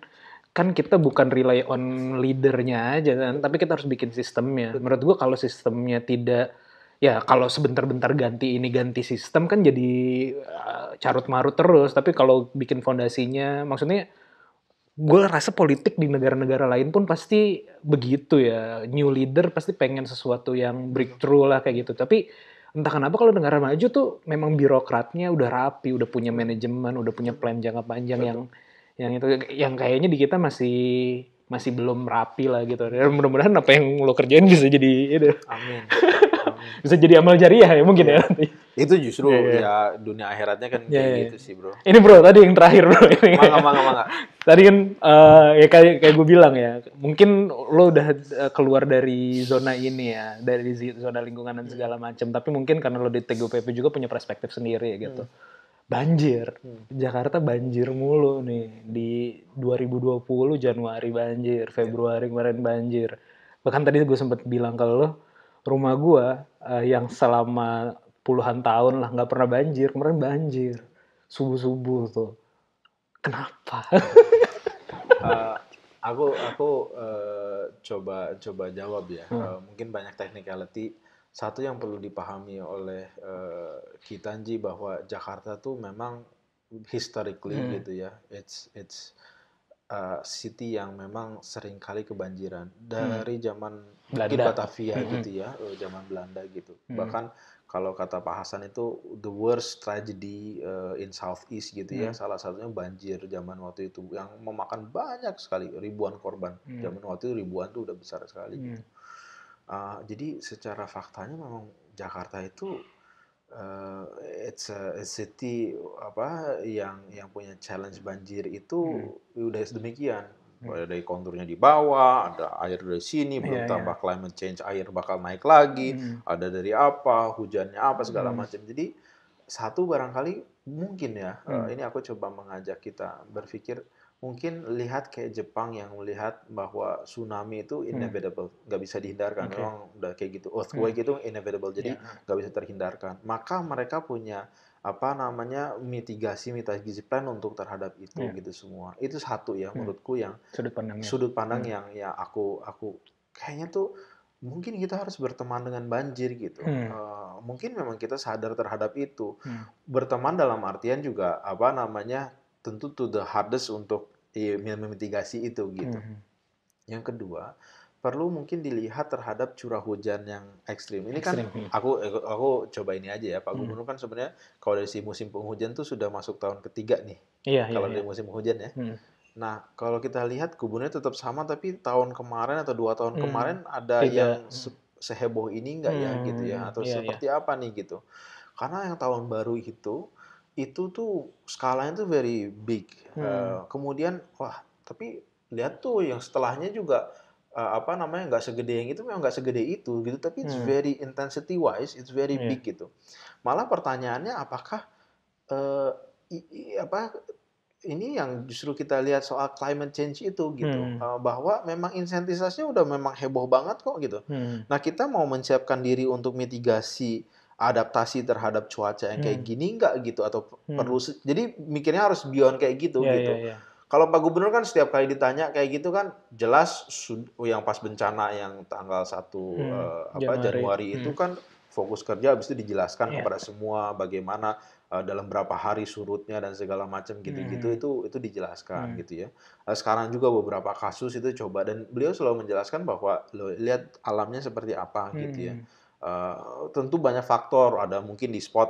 kan kita bukan rely on leadernya aja kan, tapi kita harus bikin sistemnya. Menurut gue kalau sistemnya tidak ya kalau sebentar-bentar ganti ini ganti sistem kan jadi uh, eh, carut marut terus. Tapi kalau bikin fondasinya, maksudnya gue rasa politik di negara-negara lain pun pasti begitu ya. New leader pasti pengen sesuatu yang breakthrough lah kayak gitu. Tapi entah kenapa kalau negara maju tuh memang birokratnya udah rapi, udah punya manajemen, udah punya plan jangka panjang Betul. yang yang itu yang kayaknya di kita masih masih belum rapi lah gitu. Dan mudah-mudahan apa yang lo kerjain bisa jadi itu. Amin. (laughs) bisa jadi amal jariah ya mungkin yeah. ya iya. nanti. Itu justru yeah, yeah. ya dunia akhiratnya kan yeah, kayak yeah. gitu sih, Bro. Ini Bro, tadi yang terakhir, Bro. Ini (laughs) mangga, mangga, mangga. Tadi kan uh, ya kayak kayak gue bilang ya, mungkin lo udah eh, keluar dari zona ini ya, dari zona lingkungan dan segala macam, tapi mungkin karena lo di TGPP juga punya perspektif sendiri gitu. Hmm banjir. Hmm. Jakarta banjir mulu nih. Di 2020 Januari banjir, iya. Februari kemarin banjir. Bahkan tadi gue sempat bilang kalau lo, rumah gue uh, yang selama puluhan tahun lah nggak pernah banjir, kemarin banjir. Subuh-subuh tuh. Kenapa? uh, (laughs) aku aku uh, coba coba jawab ya. Hmm. Uh, mungkin banyak technicality satu yang perlu dipahami oleh uh, eh, Kitanji bahwa Jakarta tuh memang historically hmm. gitu ya, it's it's uh, city yang memang sering kali kebanjiran hmm. dari hmm. zaman mungkin Batavia hmm. gitu ya, eh, zaman Belanda gitu. Hmm. Bahkan kalau kata Pak Hasan itu the worst tragedy uh, in Southeast gitu ya, hmm. ya. Salah satunya banjir zaman waktu itu yang memakan banyak sekali ribuan korban. Hmm. Zaman waktu itu ribuan tuh udah besar sekali. Gitu. Hmm. Gitu. Uh, jadi secara faktanya memang Jakarta itu uh, it's a, city apa yang yang punya challenge banjir itu hmm. udah sedemikian hmm. dari konturnya di bawah ada air dari sini iya, belum yeah, tambah yeah. climate change air bakal naik lagi hmm. ada dari apa hujannya apa segala hmm. macam jadi satu barangkali mungkin ya eh, hmm. uh, ini aku coba mengajak kita berpikir mungkin lihat kayak Jepang yang melihat bahwa tsunami itu hmm. inevitable, nggak bisa dihindarkan. Okay. Memang udah kayak gitu. Hmm. Earthquake hmm. itu inevitable, jadi ya. nggak yeah. bisa terhindarkan. Maka mereka punya apa namanya mitigasi mitigasi plan untuk terhadap itu yeah. gitu semua. Itu satu ya hmm. menurutku yang sudut pandang sudut pandang hmm. yang ya aku aku kayaknya tuh mungkin kita harus berteman dengan banjir gitu. Hmm. Uh, mungkin memang kita sadar terhadap itu. Hmm. Berteman dalam artian juga apa namanya tentu to the hardest untuk iya, memitigasi itu gitu. Mm -hmm. Yang kedua, perlu mungkin dilihat terhadap curah hujan yang ekstrim. Ini kan iya. aku aku coba ini aja ya Pak mhm. Gubernur hmm. kan sebenarnya kalau dari si musim penghujan tuh sudah masuk tahun ketiga nih. Iya, iya kalau iya, dari iya. musim penghujan ya. Hmm. Nah kalau kita lihat gubernurnya tetap sama tapi tahun kemarin atau dua tahun hmm. kemarin ada Tiga. yang mhm. se seheboh ini nggak hmm. ya gitu ya mhm. atau iya, seperti iya. apa nih gitu. Karena yang tahun baru itu itu tuh skalanya tuh very big. Hmm. Uh, kemudian wah tapi lihat tuh yang setelahnya juga uh, apa namanya nggak segede yang itu memang nggak segede itu gitu tapi it's hmm. very intensity wise it's very yeah. big gitu. Malah pertanyaannya apakah uh, i, i, apa ini yang justru kita lihat soal climate change itu gitu hmm. bahwa memang insentisasinya udah memang heboh banget kok gitu. Hmm. Nah kita mau menyiapkan diri untuk mitigasi adaptasi terhadap cuaca yang kayak hmm. gini nggak gitu atau hmm. perlu jadi mikirnya harus beyond kayak gitu yeah, gitu. Yeah, yeah. Kalau Pak Gubernur kan setiap kali ditanya kayak gitu kan jelas yang pas bencana yang tanggal 1 hmm, uh, apa Januari, Januari hmm. itu kan fokus kerja habis itu dijelaskan yeah. kepada semua bagaimana uh, dalam berapa hari surutnya dan segala macam gitu-gitu hmm. itu itu dijelaskan hmm. gitu ya. Uh, sekarang juga beberapa kasus itu coba dan beliau selalu menjelaskan bahwa lihat alamnya seperti apa hmm. gitu ya. Hmm. Uh, tentu banyak faktor, ada mungkin di spot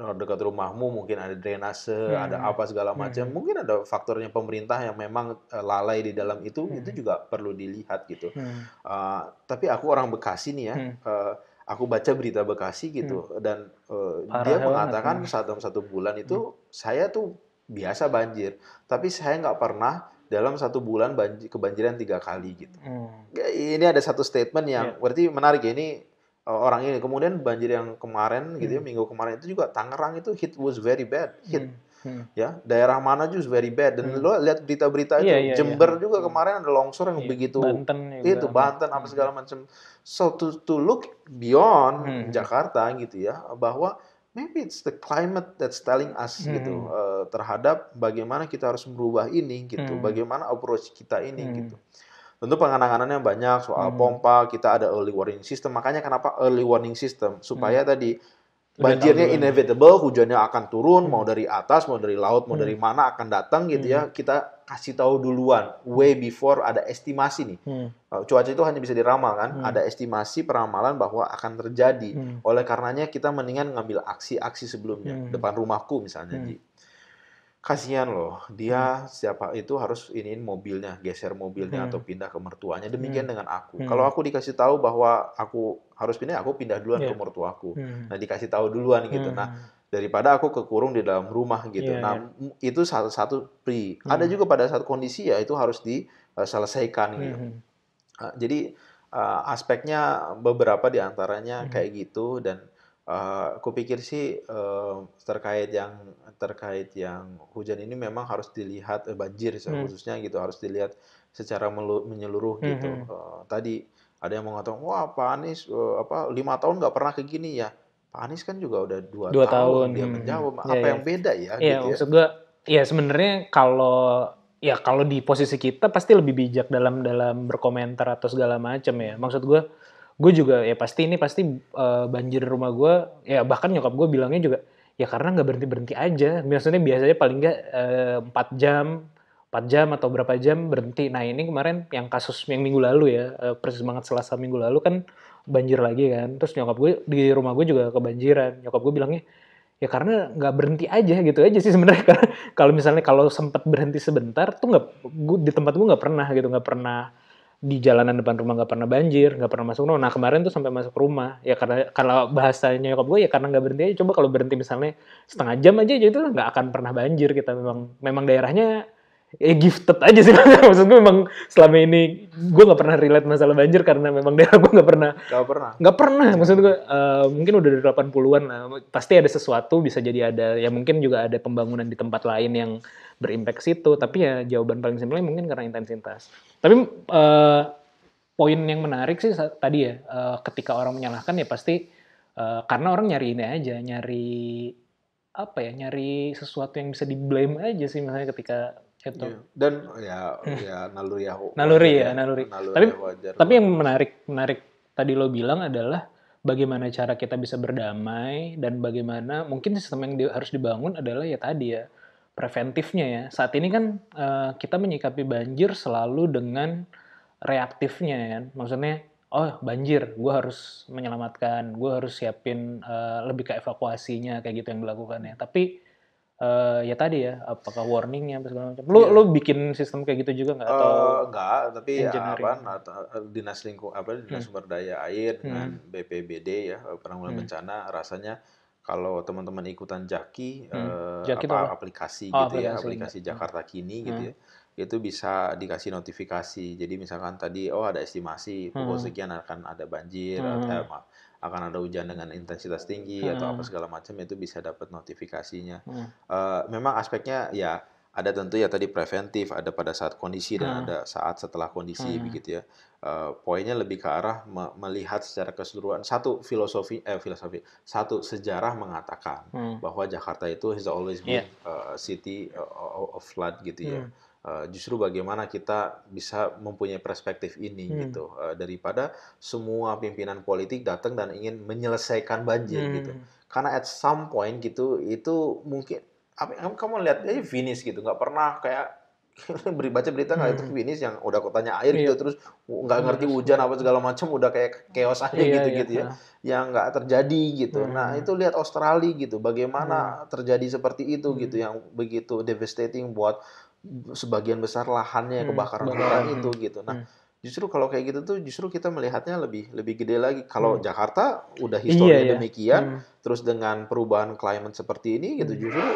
dekat rumahmu mungkin ada drainase, hmm. ada apa segala hmm. macam. Hmm. Mungkin ada faktornya pemerintah yang memang eh, lalai di dalam itu, hmm. itu juga perlu dilihat gitu. Hmm. Uh, tapi aku orang Bekasi nih ya, hmm. uh, aku baca berita Bekasi gitu hmm. dan uh, dia mengatakan ya. satu satu bulan itu hmm. saya tuh biasa banjir, tapi saya nggak pernah dalam satu bulan banjir, kebanjiran tiga kali gitu. Hmm. Ini ada satu statement yang yeah. berarti menarik ya ini Eh, orang ini. Kemudian banjir yang kemarin hmm. gitu ya hmm. minggu kemarin itu juga Tangerang itu hit was very bad hmm, hit. Hmm. Hmm. ya daerah mana juga very bad dan hmm. lo lihat berita-berita iya, itu yeah, yeah, Jember yeah. juga hmm. kemarin ada longsor yang yeah, begitu Banten itu Banten apa segala macam so to to look beyond hmm. Jakarta gitu ya bahwa maybe it's the climate that's telling us hmm. gitu uh, terhadap bagaimana kita harus merubah ini gitu, hmm. bagaimana approach kita ini hmm. gitu. Tentu pengenanganannya banyak soal hmm. pompa, kita ada early warning system. Makanya kenapa early warning system supaya hmm. tadi banjirnya inevitable, hujannya akan turun hmm. mau dari atas, mau dari laut, mau hmm. dari mana akan datang gitu ya. hmm. ya. Kita kasih tahu duluan, way before ada estimasi nih. Hmm. Cuaca itu hanya bisa diramal kan, hmm. ada estimasi peramalan bahwa akan terjadi. Hmm. Oleh karenanya kita mendingan ngambil aksi-aksi sebelumnya, hmm. depan rumahku misalnya hmm. Gitu kasihan loh dia hmm. siapa itu harus iniin mobilnya geser mobilnya hmm. atau pindah ke mertuanya demikian hmm. dengan aku hmm. kalau aku dikasih tahu bahwa aku harus pindah aku pindah duluan yeah. ke iya. mertuaku hmm. nah dikasih tahu duluan gitu hmm. nah daripada aku kekurung di dalam rumah gitu yeah, nah yeah. itu satu satu pri hmm. ada juga pada satu kondisi ya itu harus diselesaikan eh, gitu hmm. nah, jadi eh, aspeknya beberapa diantaranya hmm. kayak gitu dan Eh, aku pikir sih uh, terkait yang terkait yang hujan ini memang harus dilihat eh, banjir hmm. khususnya gitu harus dilihat secara menyeluruh hmm. gitu. Uh, tadi ada yang mengatakan wah Pak Anies uh, apa lima tahun nggak pernah kayak gini ya. Pak Anies kan juga udah dua, dua tahun, tahun dia hmm. menjawab apa yeah, yang yang beda ya. yeah, gitu ya. maksud ya. gue ya sebenarnya kalau ya kalau di posisi kita pasti lebih bijak dalam dalam berkomentar atau segala macam ya. Maksud gue gue juga ya pasti ini pasti uh, banjir rumah gue ya bahkan nyokap gue bilangnya juga ya karena nggak berhenti berhenti aja maksudnya biasanya paling nggak eh, empat uh, jam 4 jam atau berapa jam berhenti nah ini kemarin yang kasus yang minggu lalu ya eh, persis banget selasa minggu lalu kan banjir lagi kan terus nyokap gue di rumah gue juga kebanjiran nyokap gue bilangnya ya karena nggak berhenti aja gitu aja sih sebenarnya karena (laughs) kalau misalnya kalau sempat berhenti sebentar tuh nggak di tempat gue nggak pernah gitu nggak pernah di jalanan depan rumah nggak pernah banjir, nggak pernah masuk rumah. Nah kemarin tuh sampai masuk rumah ya karena kalau bahasanya nyokap gue ya karena nggak berhenti aja. Coba kalau berhenti misalnya setengah jam aja, jadi ya nggak akan pernah banjir kita memang memang daerahnya ya gifted aja sih (laughs) maksud gue memang selama ini gue nggak pernah relate masalah banjir karena memang daerah gue nggak pernah nggak pernah nggak pernah maksud gue uh, mungkin udah dari 80-an lah pasti ada sesuatu bisa jadi ada ya mungkin juga ada pembangunan di tempat lain yang berimpact situ. Tapi ya jawaban paling simpelnya mungkin karena intensitas. Tapi uh, poin yang menarik sih tadi ya, uh, ketika orang menyalahkan ya pasti uh, karena orang nyari ini aja, nyari apa ya, nyari sesuatu yang bisa di blame aja sih misalnya ketika itu. Yeah. Dan ya ya naluri ya. (laughs) naluri ya, ya, naluri. naluri tapi ya, wajar. tapi yang menarik menarik tadi lo bilang adalah bagaimana cara kita bisa berdamai dan bagaimana mungkin sistem yang di, harus dibangun adalah ya tadi ya preventifnya ya. Saat ini kan uh, kita menyikapi banjir selalu dengan reaktifnya ya. Maksudnya, oh banjir, gue harus menyelamatkan, gue harus siapin uh, lebih ke evakuasinya kayak gitu yang dilakukan ya. Tapi uh, ya tadi ya, apakah warningnya apa segala macam. Lu yeah. lu bikin sistem kayak gitu juga nggak atau uh, enggak, tapi ya, apa dinas lingkung apa dinas hmm. sumber daya air dengan hmm. BPBD ya penanggulangan hmm. bencana rasanya kalau teman-teman ikutan Jaki, hmm. Eh, Jaki apa, apa aplikasi oh, gitu aplikasi. ya, aplikasi Jakarta Kini gitu hmm. gitu ya. Itu bisa dikasih notifikasi. Jadi misalkan tadi oh ada estimasi pukul hmm. sekian akan ada banjir hmm. Eh, atau akan ada hujan dengan intensitas tinggi hmm. atau apa hmm. segala macam itu bisa dapat notifikasinya. Hmm. Uh, memang aspeknya ya ada tentu ya tadi preventif, ada pada saat kondisi dan hmm. ada saat setelah kondisi hmm. begitu ya. Eh, poinnya lebih ke arah me melihat secara keseluruhan satu filosofi eh filosofi satu sejarah mengatakan hmm. bahwa Jakarta itu has always been yeah. Iya. uh, city eh, of flood gitu ya. hmm. ya uh, justru bagaimana kita bisa mempunyai perspektif ini hmm. gitu uh, daripada semua pimpinan politik datang dan ingin menyelesaikan banjir hmm. gitu karena at some point gitu itu mungkin kamu lihat aja finish gitu nggak pernah kayak (laughs) beri baca berita nggak itu finish hmm. yang udah kotanya air iya. gitu terus nggak iya, ngerti hujan apa segala macam udah kayak chaos aja gitu-gitu iya, gitu ya yang nggak terjadi gitu nah itu lihat Australia gitu bagaimana terjadi seperti itu gitu yang begitu devastating buat sebagian besar lahannya hmm. kebakaran hutan hmm, itu gitu nah hmm. justru kalau kayak gitu tuh justru kita melihatnya lebih lebih gede lagi kalau Jakarta udah historinya demikian terus dengan perubahan climate seperti ini gitu justru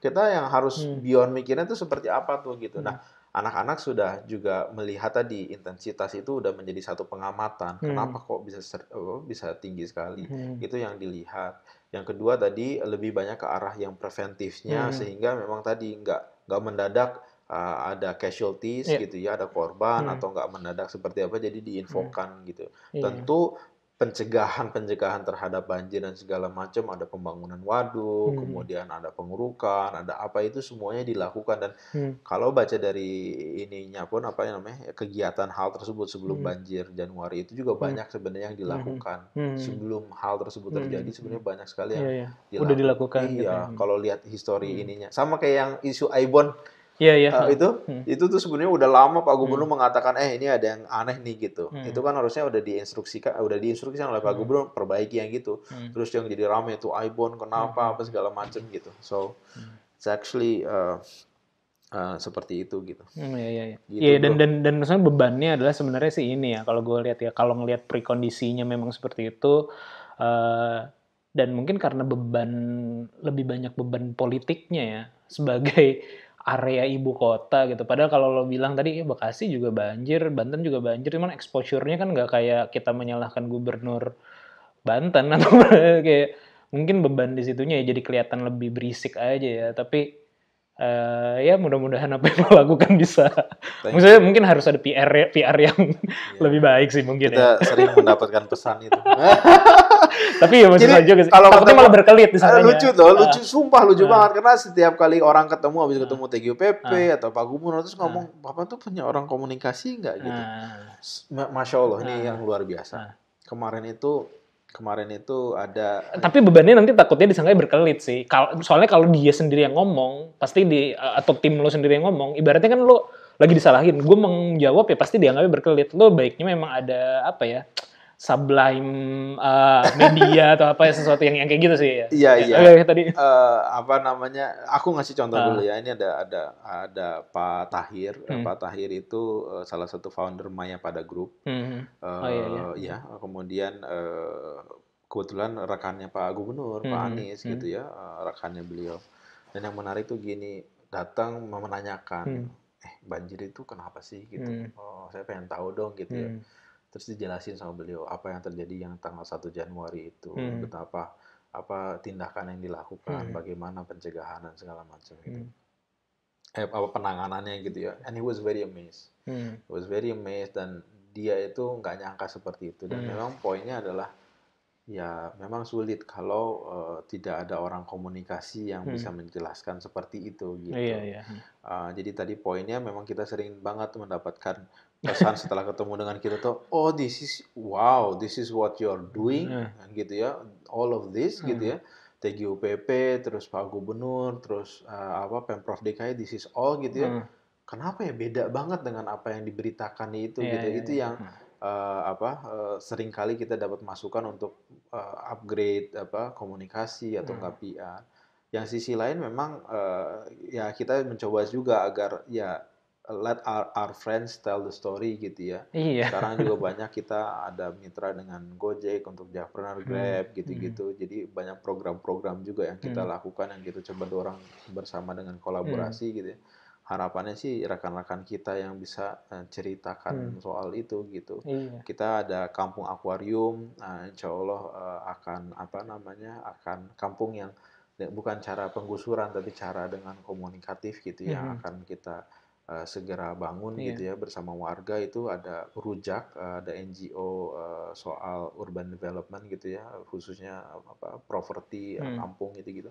kita yang harus hmm. beyond mikirnya itu seperti apa tuh gitu. Hmm. Nah, anak-anak sudah juga melihat tadi intensitas itu udah menjadi satu pengamatan. Hmm. Kenapa kok bisa oh, bisa tinggi sekali? Hmm. Itu yang dilihat. Yang kedua tadi lebih banyak ke arah yang preventifnya hmm. sehingga memang tadi nggak nggak mendadak uh, ada casualties yeah. gitu ya, ada korban hmm. atau nggak mendadak seperti apa jadi diinfokan hmm. gitu. Yeah. Tentu pencegahan-pencegahan terhadap banjir dan segala macam, ada pembangunan waduk, hmm. kemudian ada pengurukan, ada apa itu semuanya dilakukan dan hmm. kalau baca dari ininya pun apa yang namanya kegiatan hal tersebut sebelum hmm. banjir Januari itu juga hmm. banyak sebenarnya yang hmm. dilakukan hmm. sebelum hal tersebut hmm. terjadi hmm. sebenarnya banyak sekali yang ya, ya. Dilakukan. udah dilakukan. Gitu iya, gitu. kalau lihat histori hmm. ininya sama kayak yang isu Aibon Iya iya. Uh, itu hmm. itu tuh sebenarnya udah lama Pak hmm. Gubernur hmm. mengatakan eh ini ada yang aneh nih gitu. Hmm. Itu kan harusnya udah diinstruksikan udah diinstruksikan oleh Pak hmm. Gubernur perbaiki yang gitu. Hmm. Terus yang jadi ramai itu iPhone kenapa hmm. apa segala macam gitu. So hmm. it's actually uh, Uh, seperti itu gitu. Hmm, iya iya. Iya, gitu iya dan, dan dan maksudnya bebannya adalah sebenarnya sih ini ya kalau gue lihat ya kalau ngelihat prekondisinya memang seperti itu uh, dan mungkin karena beban lebih banyak beban politiknya ya sebagai area ibu kota gitu. Padahal kalau lo bilang tadi ya Bekasi juga banjir, Banten juga banjir, cuman exposure-nya kan nggak kayak kita menyalahkan gubernur Banten (laughs) atau kayak mungkin beban di situnya ya jadi kelihatan lebih berisik aja ya. Tapi uh, ya mudah-mudahan apa yang lo (laughs) lakukan bisa. Maksudnya mungkin harus ada PR PR yang (laughs) yeah. lebih baik sih mungkin. Kita ya. sering mendapatkan pesan itu. (laughs) Tapi ya masih saya sih. Kalau Takutnya malah berkelit di ah, sana. Lucu loh, lucu ah. sumpah lucu uh, banget karena setiap kali orang ketemu habis ketemu TGUPP uh, atau Pak Gubernur terus ngomong, uh, "Bapak tuh punya orang komunikasi nggak gitu?" Masya Allah ini yang luar biasa. Kemarin itu Kemarin itu ada. Tapi bebannya nanti takutnya disangka berkelit sih. Soalnya kalau dia sendiri yang ngomong, pasti di eh, atau tim lo sendiri yang ngomong, ibaratnya kan lo lagi disalahin. Gue menjawab ya pasti dianggapnya berkelit. Lo baiknya memang ada apa ya? sublime uh, media atau apa ya sesuatu yang yang kayak gitu sih ya. Iya ya. iya. Okay, tadi uh, apa namanya? Aku ngasih contoh uh. dulu ya. Ini ada ada ada Pak Tahir. Eh, hmm. Pak Tahir itu uh, salah satu founder Maya pada grup. Hmm. Uh, oh, iya, iya. Ya, kemudian uh, kebetulan rekannya Pak Gubernur, hmm. Pak hmm. Anies hmm. gitu ya, uh, rekannya beliau. Dan yang menarik tuh gini, datang menanyakan, hmm. eh banjir itu kenapa sih gitu. Hmm. Oh, saya pengen tahu dong gitu ya. hmm. ya terus dijelasin sama beliau apa yang terjadi yang tanggal 1 Januari itu hmm. betapa apa tindakan yang dilakukan hmm. bagaimana pencegahan dan segala macam gitu hmm. eh, apa penanganannya gitu ya and he was very amazed hmm. he was very amazed dan dia itu nggak nyangka seperti itu dan hmm. memang poinnya adalah ya memang sulit kalau uh, tidak ada orang komunikasi yang hmm. bisa menjelaskan seperti itu gitu. Iya, iya. Uh, jadi tadi poinnya memang kita sering banget mendapatkan kesan setelah ketemu dengan kita tuh oh this is wow this is what you're doing yeah. Kan, gitu ya all of this yeah. gitu ya TGUPP terus Pak Gubernur terus uh, apa Pemprov DKI this is all gitu ya iya. kenapa ya beda banget dengan apa yang diberitakan itu yeah, gitu yeah, itu yeah. yang uh, apa uh, eh, kali kita dapat masukan untuk uh, upgrade apa komunikasi atau kpa yeah. KPI yang sisi lain memang uh, ya kita mencoba juga agar ya let our, our friends tell the story gitu ya. Iya. Sekarang juga (laughs) banyak kita ada mitra dengan Gojek untuk jakpreneur hmm, Grab hmm. gitu-gitu. Hmm. Jadi banyak program-program juga yang kita hmm. lakukan yang kita coba dorong bersama dengan hmm. kolaborasi hmm. gitu. Ya. Harapannya sih rekan-rekan kita yang bisa eh, ceritakan hmm. soal itu gitu. Iya. Kita ada kampung akuarium, nah, insya Allah eh, akan apa namanya akan kampung yang bukan cara penggusuran tapi cara dengan komunikatif gitu ya, hmm. yang akan kita Eh, segera bangun yeah. gitu ya bersama warga itu ada rujak eh, ada NGO eh, soal urban development gitu ya khususnya apa properti hmm. kampung gitu gitu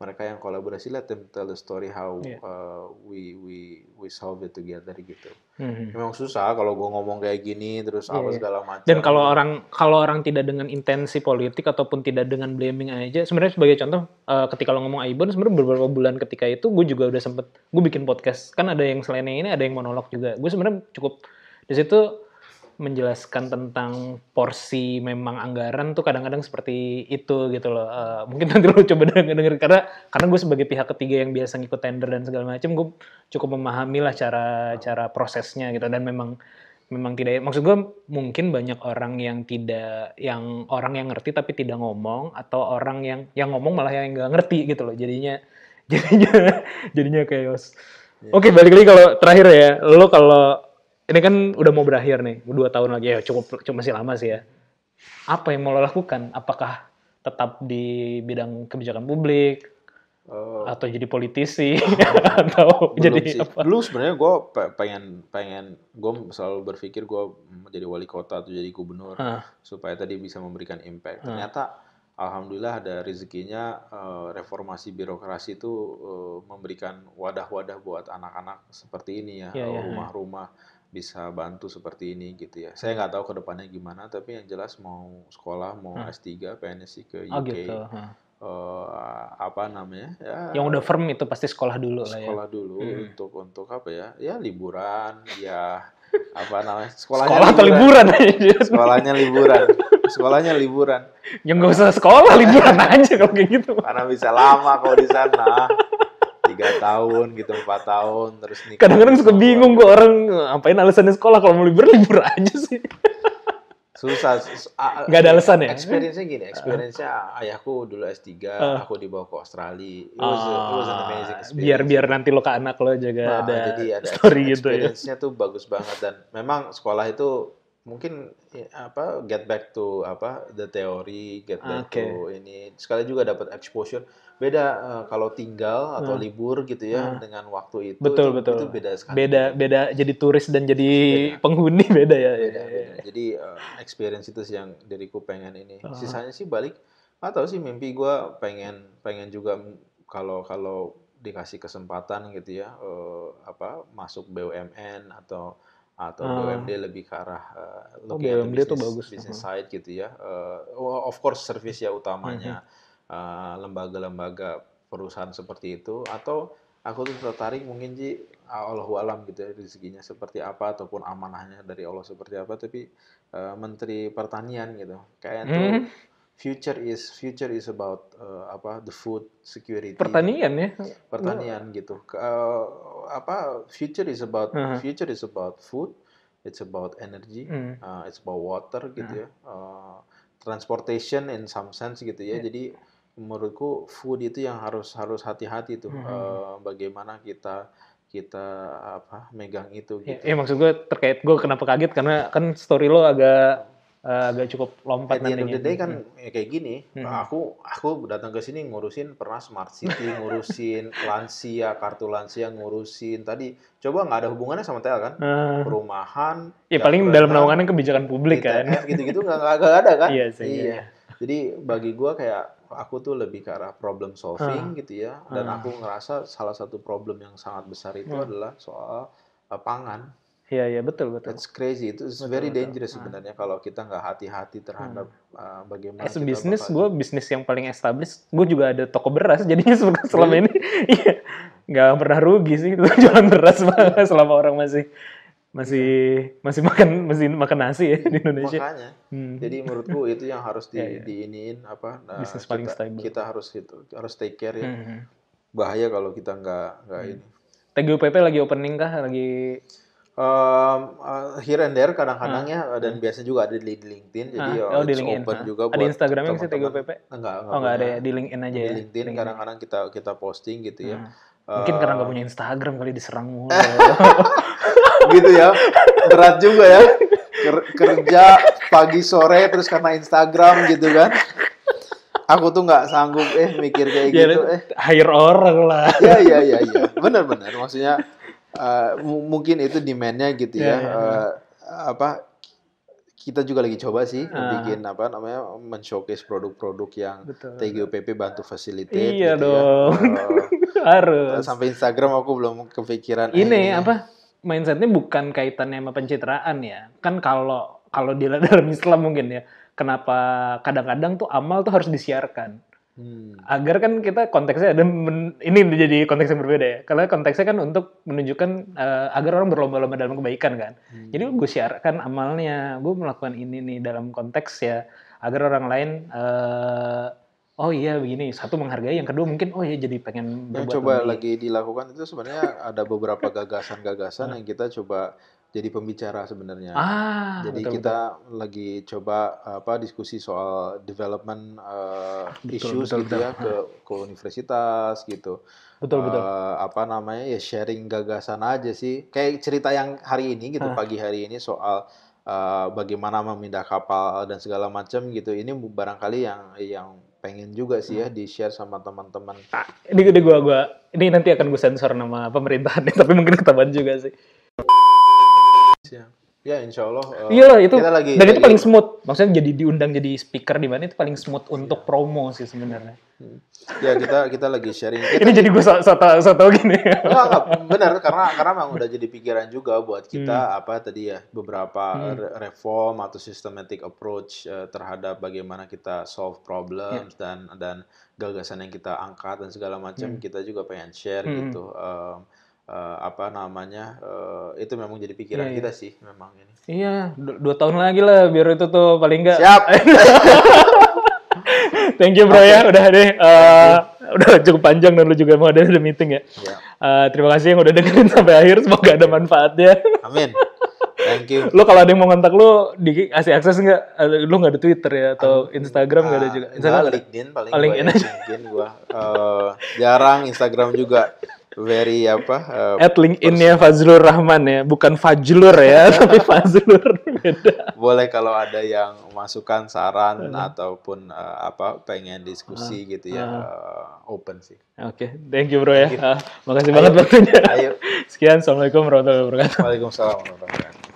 mereka yang kolaborasi lah them tell the story how yeah. uh, we we we solve it together gitu. Mm-hmm. Memang susah kalau gue ngomong kayak gini terus yeah, apa iya. segala macam. Dan kalau orang kalau orang tidak dengan intensi politik ataupun tidak dengan blaming aja, sebenarnya sebagai contoh uh, ketika lo ngomong Aibon sebenarnya beberapa bulan ketika itu gue juga udah sempet gue bikin podcast kan ada yang selain ini ada yang monolog juga. Gue sebenarnya cukup di situ menjelaskan tentang porsi memang anggaran tuh kadang-kadang seperti itu gitu loh. Uh, mungkin nanti lo coba denger, denger karena karena gue sebagai pihak ketiga yang biasa ngikut tender dan segala macam, gue cukup memahami lah cara cara prosesnya gitu dan memang memang tidak maksud gue mungkin banyak orang yang tidak yang orang yang ngerti tapi tidak ngomong atau orang yang yang ngomong malah yang nggak ngerti gitu loh jadinya (laughs) jadinya jadinya chaos. Yeah. Oke, okay, balik lagi kalau terakhir ya. Lo kalau ini kan udah mau berakhir nih, dua tahun lagi ya cukup, cukup masih lama sih ya. Apa yang mau lo lakukan? Apakah tetap di bidang kebijakan publik uh, atau jadi politisi (laughs) (laughs) atau jadi sih. apa? Dulu sebenarnya gue pengen pengen gue selalu berpikir gue menjadi wali kota atau jadi gubernur huh. supaya tadi bisa memberikan impact. Huh. Ternyata alhamdulillah ada rezekinya eh, reformasi birokrasi itu eh, memberikan wadah-wadah buat anak-anak seperti ini ya iya, iya. rumah-rumah. Yeah, yeah bisa bantu seperti ini gitu ya. Saya nggak tahu ke depannya gimana, tapi yang jelas mau sekolah, mau hmm. S3, pengennya ke UK. Oh, gitu. Hmm. Uh, apa namanya? Ya, yang udah firm itu pasti sekolah dulu sekolah lah ya. dulu hmm. untuk untuk apa ya? Ya liburan, ya apa namanya? Sekolahnya sekolah atau liburan? (laughs) sekolahnya liburan. Sekolahnya liburan. Yang nggak usah sekolah liburan aja kalau kayak gitu. Karena bisa lama kalau di sana tiga tahun gitu empat tahun terus nih kadang-kadang suka bingung kok orang ngapain alasannya sekolah kalau mau libur libur aja sih susah nggak ada alasan ya experience-nya gini experience-nya ayahku dulu S3 uh. aku dibawa ke Australia it was, was an ah, amazing experience biar biar nanti lo ke anak lo juga nah, ada jadi ada story gitu ya experience-nya tuh bagus banget dan memang sekolah itu mungkin ya, apa get back to apa the theory get back ah, okay. to ini sekali juga dapat exposure beda uh, kalau tinggal atau hmm. libur gitu ya hmm. dengan waktu itu betul itu, betul itu beda sekali beda beda jadi turis dan jadi beda. (laughs) penghuni beda ya beda, ya. beda. Iya. jadi uh, experience itu sih yang diriku pengen ini uh. sisanya sih balik atau sih mimpi gue pengen pengen juga kalau kalau dikasih kesempatan gitu ya uh, apa masuk BUMN atau atau uh. Ah. BUMD lebih ke arah uh, looking oh, BUMD itu bagus bisnis uh -huh. side gitu ya uh, of course service ya utamanya uh mhm. -huh Eh, lembaga-lembaga perusahaan seperti itu atau aku tuh tertarik mungkin Ji ah, Allah alam gitu ya rezekinya seperti apa ataupun amanahnya dari Allah seperti apa tapi uh, Menteri Pertanian gitu kayak hmm. tuh future is future is about uh, apa the food security pertanian ya pertanian oh. gitu uh, apa future is about uh hmm. -huh. future is about food it's about energy hmm. uh, it's about water gitu uh. ya uh, transportation in some sense gitu ya, ya. jadi menurutku food itu yang harus harus hati-hati tuh hmm. uh, bagaimana kita kita apa megang itu ya, gitu. Ya, maksud gue terkait gue kenapa kaget karena kan story lo agak uh, agak cukup lompat nih. Jadi Day kan hmm. Ya kayak gini, hmm. aku aku datang ke sini ngurusin pernah smart city, ngurusin (laughs) lansia, kartu lansia, ngurusin tadi coba nggak ada hubungannya sama TL kan? Uh. Perumahan. Ya paling dalam naungannya kebijakan publik kan. E gitu-gitu nggak -gitu, ada kan? iya sih. Iya. iya. iya. Jadi bagi gua kayak aku tuh lebih ke arah problem solving hmm. gitu ya dan hmm. aku ngerasa salah satu problem yang sangat besar itu hmm. adalah soal uh, pangan Iya iya betul betul. It's crazy itu betul, very dangerous ah. sebenarnya hmm. kalau kita nggak hati-hati terhadap hmm. uh, bagaimana. As bisnis, gue gitu. bisnis yang paling established, gue juga ada toko beras, jadinya (laughs) selama really? ini iya. nggak pernah rugi sih itu (laughs) jualan beras banget (laughs) selama orang masih masih yeah. masih makan masih makan nasi ya di Indonesia. Makanya. Hmm. Jadi menurutku itu yang harus di, yeah, (laughs) yeah. Ya. diinin apa nah, bisnis paling kita, stable. Kita harus gitu, harus take care ya. Mm -hmm. Bahaya kalau kita nggak nggak hmm. ini. TGUPP lagi opening kah? Lagi um, uh, here and there kadang hmm. ya hmm. dan biasanya juga ada di LinkedIn jadi ah, ya, oh, di LinkedIn. open ah. juga ada Instagram Instagramnya sih TGPP enggak enggak, oh, enggak ada ya, di LinkedIn aja di LinkedIn kadang-kadang kita kita posting gitu ya hmm. mungkin uh, karena nggak eh. punya Instagram kali diserang mulu (laughs) gitu ya berat juga ya kerja pagi sore terus karena Instagram gitu kan aku tuh nggak sanggup eh mikir kayak ya, gitu eh hire orang lah ya ya ya ya benar benar maksudnya uh, mungkin itu demandnya gitu ya, ya, ya. Uh, apa kita juga lagi coba sih uh. bikin apa namanya men-showcase produk-produk yang Betul. TGUPP bantu facilitate iya gitu ya. dong ya. uh, (laughs) harus sampai Instagram aku belum kepikiran ini eh, apa mindsetnya bukan kaitannya sama pencitraan ya. Kan kalau kalau di (laughs) dalam Islam mungkin ya, kenapa kadang-kadang tuh amal tuh harus disiarkan. Hmm. Agar kan kita konteksnya ada men, ini menjadi konteks yang berbeda ya. Karena konteksnya kan untuk menunjukkan uh, agar orang berlomba-lomba dalam kebaikan kan. Hmm. Jadi gue siarkan amalnya, gue melakukan ini nih dalam konteks ya agar orang lain uh, oh iya begini satu menghargai yang kedua mungkin oh iya jadi pengen yang coba lebih. lagi dilakukan itu sebenarnya ada beberapa gagasan-gagasan nah. yang kita coba jadi pembicara sebenarnya ah, jadi betul, kita lagi coba apa diskusi soal development uh, betul, issues betul, gitu ya ke ke universitas gitu betul uh, betul eh, apa namanya ya sharing gagasan aja sih kayak cerita yang hari ini gitu ah. pagi hari ini soal eh, bagaimana memindah kapal dan segala macam gitu ini barangkali yang yang pengen juga sih ya hmm. di share sama teman-teman. Ah, ini gede gua gua ini nanti akan gue sensor nama pemerintahan (laughs) tapi mungkin ketahuan juga sih. Siap. Ya insya Allah. Uh, iya itu. Kita lagi, dan lagi, itu paling smooth. Maksudnya jadi diundang jadi speaker di mana itu paling smooth iya. untuk promo sih sebenarnya. Hmm. Ya kita kita lagi sharing. Kita, Ini jadi gue satu satu gini. Enggak, enggak benar karena karena memang udah jadi pikiran juga buat kita hmm. apa tadi ya beberapa hmm. reform atau systematic approach uh, terhadap bagaimana kita solve problems yeah. dan dan gagasan yang kita angkat dan segala macam hmm. kita juga pengen share hmm. gitu. Um, uh, apa namanya uh, itu memang jadi pikiran yeah, iya. kita sih memang ini. Iya, dua tahun lagi lah biar itu tuh paling enggak. Siap. (laughs) Thank you bro okay. ya udah deh uh, udah cukup panjang dan lu juga mau ada meeting ya. Yeah. Iya. Uh, terima kasih yang udah dengerin (laughs) sampai akhir semoga ada manfaatnya. Amin. Thank you. Lu kalau ada yang mau kontak lu dikasih akses nggak? Lu nggak ada Twitter ya atau um, Instagram nggak uh, ada ah, juga? Instagram enggak, LinkedIn paling. paling oh, Gua, ya, LinkedIn gua. Uh, jarang Instagram juga very apa? Uh, At linkedin ya Fazlur Rahman ya, bukan Fajlur ya, (laughs) tapi Fazlur beda. Boleh kalau ada yang masukan saran ataupun uh, apa pengen diskusi uh, gitu ya, uh. open sih. Oke, okay. thank you bro ya. Uh, makasih ayo, banget waktunya. Ayo. Sekian, assalamualaikum warahmatullahi wabarakatuh. Waalaikumsalam warahmatullahi wabarakatuh.